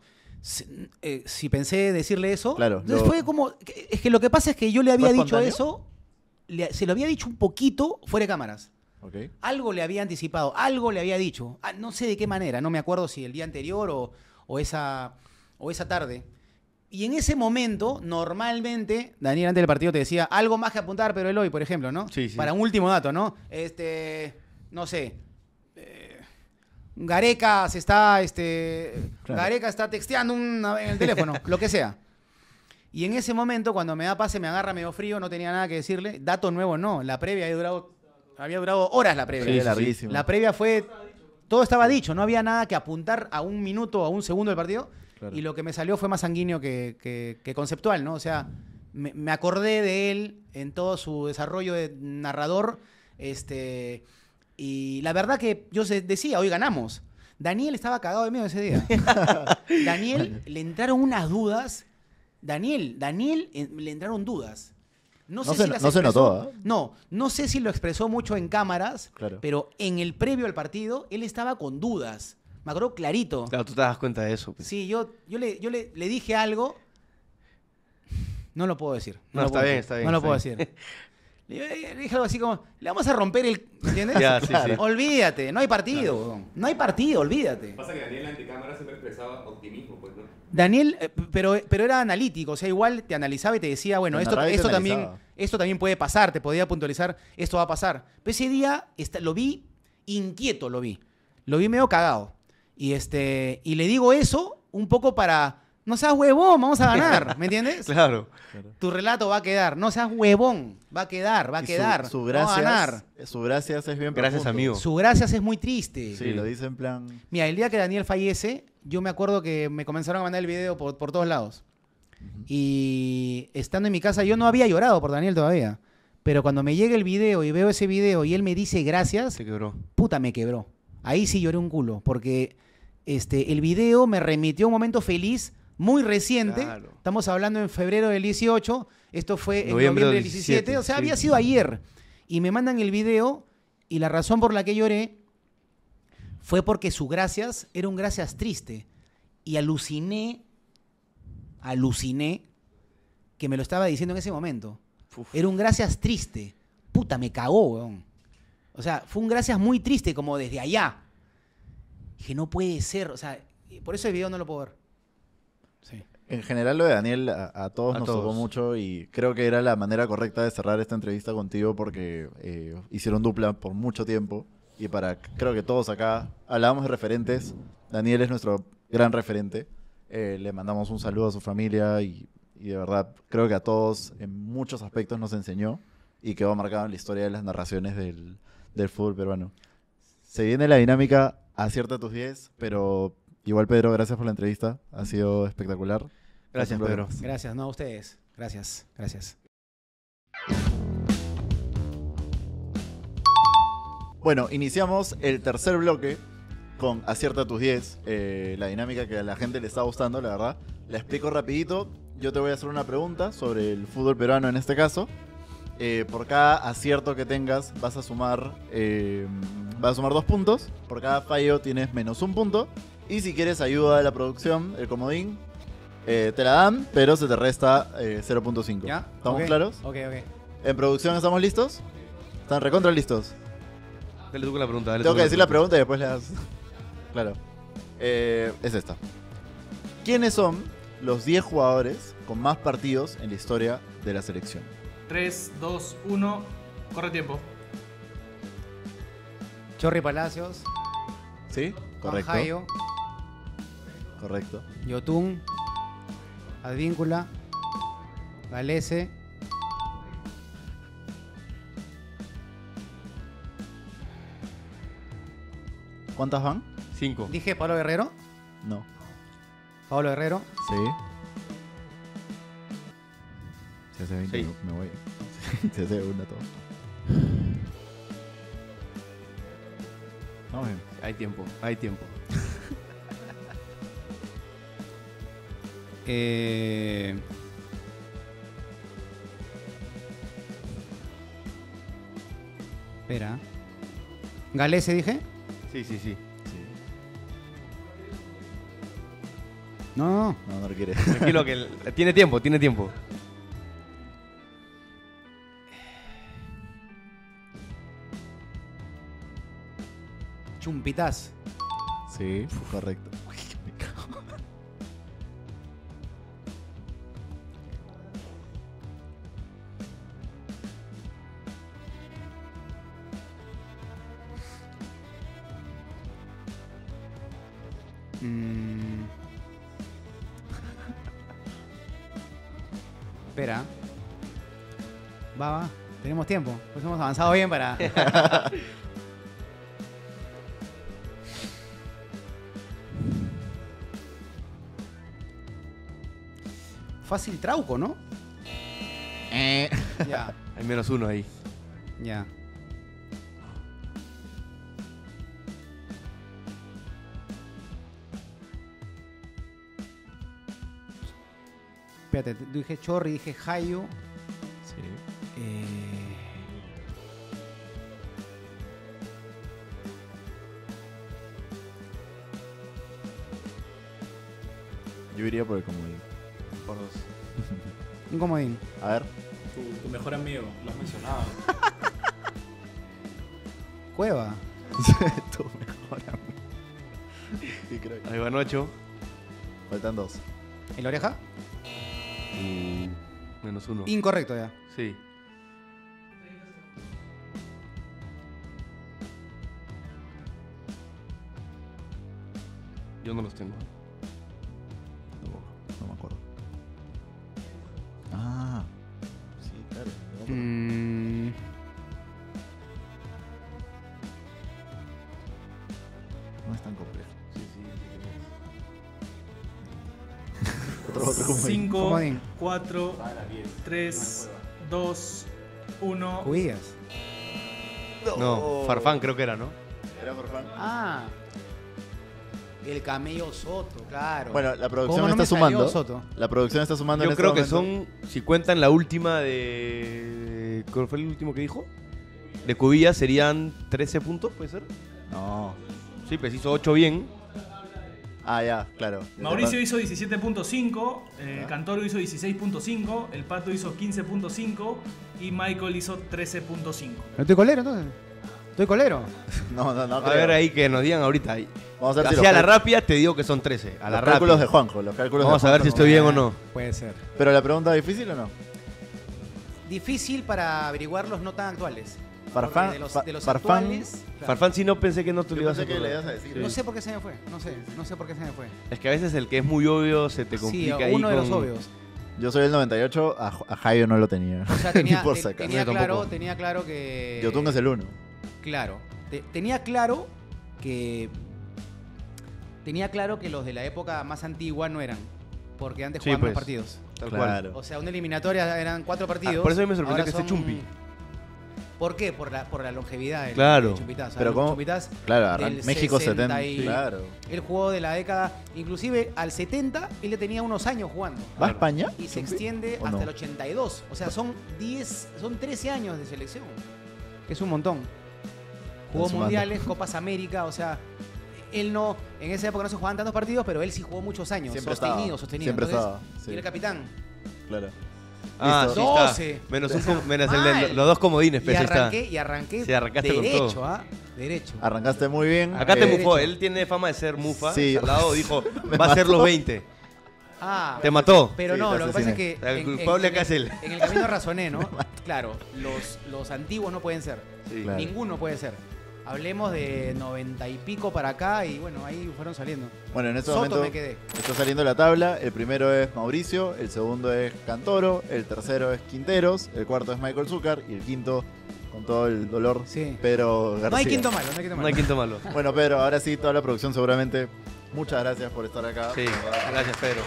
Eh, si, pensé decirle eso, claro, fue
como, es que lo que pasa es que yo le había dicho eso, se lo había dicho un poquito fuera de cámaras. Algo le había anticipado, algo le había dicho, ah, no sé de qué manera, no me acuerdo si el día anterior o, esa, o esa tarde. Y en ese momento, normalmente, Daniel antes del partido te decía algo más que apuntar, pero el hoy, por ejemplo, ¿no? Sí, sí. Para un último dato, ¿no? Este, no sé, Gareca se está, este, Gareca está texteando en el teléfono, [LAUGHS] lo que sea. Y en ese momento, cuando me da pase, me agarra medio frío, no tenía nada que decirle. Dato nuevo, no. La previa había durado, había durado horas la previa. La previa fue, todo estaba dicho, no había nada que apuntar a un minuto, a un segundo del partido. Y lo que me salió fue más sanguíneo que, conceptual, ¿no? O sea, me, me, acordé de él en todo su desarrollo de narrador. Este, y la verdad que yo decía, hoy ganamos. Daniel estaba cagado de miedo ese día. [LAUGHS] Daniel le entraron unas dudas. Daniel, Daniel eh, le entraron dudas. No, sé se, si las notó. ¿ah? No, no sé si lo expresó mucho en cámaras, pero en el previo al partido él estaba con dudas. Me acuerdo clarito.
Claro, tú te das cuenta de eso. Pues.
Sí, yo, yo, le, yo le, dije algo. No lo puedo decir. No, está, bien, está bien, No lo puedo decir. [LAUGHS] Eh, le dije algo así como, le vamos a romper el... ¿Entiendes? Olvídate, no hay partido, no hay partido, olvídate. Pasa que Daniel en anticámara siempre expresaba optimismo, pues, Daniel, eh, pero, pero era analítico, o sea, igual te analizaba y te decía, bueno, esto, esto, también, esto también puede pasar, te podía puntualizar, esto va a pasar. Pero ese día lo vi inquieto, lo vi. Lo vi medio cagado. Y, este, y le digo eso un poco para no seas huevón, vamos a ganar, ¿me entiendes? [LAUGHS] claro. Tu relato va a quedar, no seas huevón, va a quedar, va a quedar, Su, gracias, a ganar.
Su gracias es bien Gracias, amigo. Su gracias es muy triste. Sí, lo dice en plan.
Mira, el día que Daniel fallece, yo me acuerdo que me comenzaron a mandar el video por, todos lados. Y estando en mi casa, yo no había llorado por Daniel todavía. Pero cuando me llega el video y veo ese video y él me dice gracias, Se quebró. puta, me quebró. Ahí sí lloré un culo, porque este, el video me remitió a un momento feliz muy reciente. Estamos hablando en febrero del 18. Esto fue en noviembre, del 17. O sea, había sido ayer. Y me mandan el video y la razón por la que lloré fue porque su gracias era un gracias triste. Y aluciné, aluciné que me lo estaba diciendo en ese momento. Era un gracias triste. Puta, me cagó, weón. O sea, fue un gracias muy triste, como desde allá. Dije, no puede ser. O sea, por eso el video no lo puedo ver
en general lo de Daniel a, todos nos tocó mucho y creo que era la manera correcta de cerrar esta entrevista contigo porque eh, hicieron dupla por mucho tiempo y para creo que todos acá hablábamos de referentes. Daniel es nuestro gran referente. Eh, le mandamos un saludo a su familia y, de verdad creo que a todos en muchos aspectos nos enseñó y quedó marcado en la historia de las narraciones del, del fútbol peruano. Se viene la dinámica acierta tus 10, pero igual Pedro, gracias por la entrevista. Ha sido espectacular. Gracias, Pedro. Gracias, no a ustedes. Gracias, gracias. Bueno, iniciamos el tercer bloque con Acierta tus 10, eh, la dinámica que a la gente le está gustando, la verdad. La explico rapidito. Yo te voy a hacer una pregunta sobre el fútbol peruano en este caso. Eh, por cada acierto que tengas vas a sumar eh, vas a sumar dos puntos. Por cada fallo tienes menos un punto. Y si quieres ayuda de la producción, el comodín, eh, te la dan, pero se te resta 0.5. Eh, ¿Estamos claros? Ok, ok. ¿En producción estamos listos? ¿Están recontra listos? Dale tú con la pregunta. Tengo que decir la pregunta y después le [LAUGHS] Claro. Eh, es esta. ¿Quiénes son los 10 jugadores con más partidos en la historia de la selección? 3,
2, 1. Corre tiempo.
Chorri Palacios, ¿Sí? Correcto. Correcto. Correcto. Yotun, Advíncula, Galese.
¿Cuántas van? Cinco. ¿Dije Pablo Guerrero? No. ¿Pablo Guerrero? Sí. [LAUGHS] Se hace 20, me voy. Se hace una todo.
bien. hay tiempo, hay tiempo.
Eh, espera. ¿Galese dije? Sí, sí, sí. No, no, no
lo quiere. Tranquilo, que [LAUGHS] tiene tiempo, tiene tiempo.
Chumpitas. Sí, correcto. Mm.
[LAUGHS] Espera. Va, va. Tenemos tiempo. Pues hemos avanzado bien para. [LAUGHS] Fácil Trauco, ¿no? Eh. Ya. [LAUGHS] Hay
menos uno ahí.
Ya.
espérate, dije Chorri, dije Hayu. Sí.
Eh. Yo iría por el comodín. Por dos.
[LAUGHS] Un comodín. A ver.
Tu, mejor amigo, lo has mencionado.
[LAUGHS] Cueva. [LAUGHS] tu mejor
amigo. Y creo ocho. Faltan dos. ¿Y la oreja? Incorrecto ya. Sí. Yo no los tengo. 3, 2,
1. ¿Cubillas? No. Farfán creo que era, ¿no? Era Farfán. Ah. El camello Soto, claro. Bueno, la producción está
sumando. La producción está sumando. Yo este creo que son,
si cuentan la última de... ¿Cuál fue el último que dijo? De Cubillas serían 13 puntos, ¿puede ser? No. Sí, pues hizo 8 bien. Ah, ya, claro. Mauricio hizo 17.5, cantor Cantoro hizo 16.5, El Pato hizo 15.5 y Michael hizo 13.5. estoy
colero entonces? ¿Estoy colero? [LAUGHS] No, no, no. A ver ahí que
nos digan ahorita. ahí. a la rápida te digo que son 13. A los cálculos de Juanjo, los cálculos Vamos a ver si estoy bien o no.
Puede ser. Pero la pregunta es difícil o no?
Difícil para averiguar los notas actuales.
Farfán, de Farfán, Farfán sí no pensé que no tú le ibas a,
decir. No sé por qué se me fue, no sé, no sé por qué se me fue.
Es que a veces el que es muy obvio se te complica. Sí, uno de los obvios. Yo soy el 98, a, Jairo no lo tenía. tenía, [LAUGHS] Ni por sacar. Tenía, claro,
tenía claro que... Yotun es el 1. Claro. tenía claro que... Tenía claro que los de la época más antigua no eran. Porque antes jugaban pues. partidos. Tal claro. cual. O sea, una eliminatoria eran cuatro ah, partidos. por eso a mí me sorprendió que esté Chumpi. ¿Por qué? Por la, por la longevidad. Claro. pero claro, México 70. claro. Él jugó de la década, inclusive al 70, él le tenía unos años jugando. ¿Va a España? Y se extiende hasta el 82. O sea, son 10, son 13 años de selección. Que es un montón. Jugó mundiales, Copas América, o sea, él no, en esa época no se jugaban tantos partidos, pero él sí jugó muchos años, sostenido, sostenido. y el capitán.
Claro. Ah, Listo. está. 12. Menos, un menos el de- los dos comodines, pero pues, sí está. arranqué, y arranqué Sí, arrancaste derecho, ¿ah? Derecho. Arrancaste muy bien. Acá te Eh, mufó, él tiene fama
de ser mufa. Sí. Al lado dijo, [LAUGHS] va a ser los 20. Ah, Te mató. pero Sí, no, lo que pasa es que. El culpable acá es él. En el camino
razoné, ¿no? [LAUGHS] Claro, los, los antiguos no pueden ser. Sí. Claro. Ninguno puede ser hablemos de noventa y pico para acá y bueno, ahí fueron saliendo.
Bueno, en estos momentos me quedé. está saliendo la tabla. El primero es Mauricio, el segundo es Cantoro, el tercero es Quinteros, el cuarto es Michael Zucker y el quinto con todo el dolor, sí. Pero. García. No hay quinto malo, no hay quinto malo. No hay quinto malo. [LAUGHS] bueno, pero ahora sí, toda la producción seguramente. Muchas gracias por estar acá. Sí, gracias, Pedro.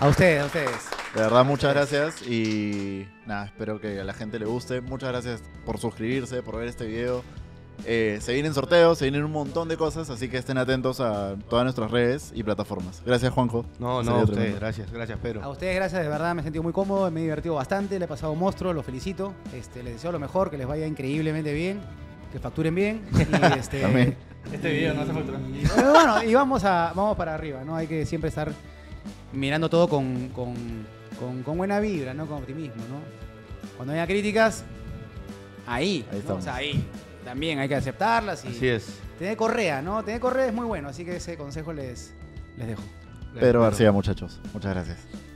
A ustedes, a ustedes. De verdad, muchas gracias y nada, espero que a la gente le guste. Muchas gracias por suscribirse, por ver este video. Eh, se vienen sorteos, se vienen un montón de cosas, así que estén atentos a todas nuestras redes y plataformas. Gracias, Juanjo. No, no, gracias,
gracias, Pedro. A
ustedes, gracias, de verdad, me he sentido muy cómodo, me he divertido bastante, le he pasado monstruo, los felicito, este, les deseo lo mejor, que les vaya increíblemente bien, que facturen bien. Y [LAUGHS] este,
este, video no hace falta.
Bueno, y vamos, a, vamos para arriba, ¿no? Hay que siempre estar mirando todo con, buena vibra, ¿no? Con optimismo, ¿no? Cuando haya críticas, ahí, ahí, ahí también hay que aceptarlas. Y así es. Tener correa, ¿no? Tener correa es muy bueno, así que ese consejo les,
les dejo. Pedro García, muchachos. Muchas gracias.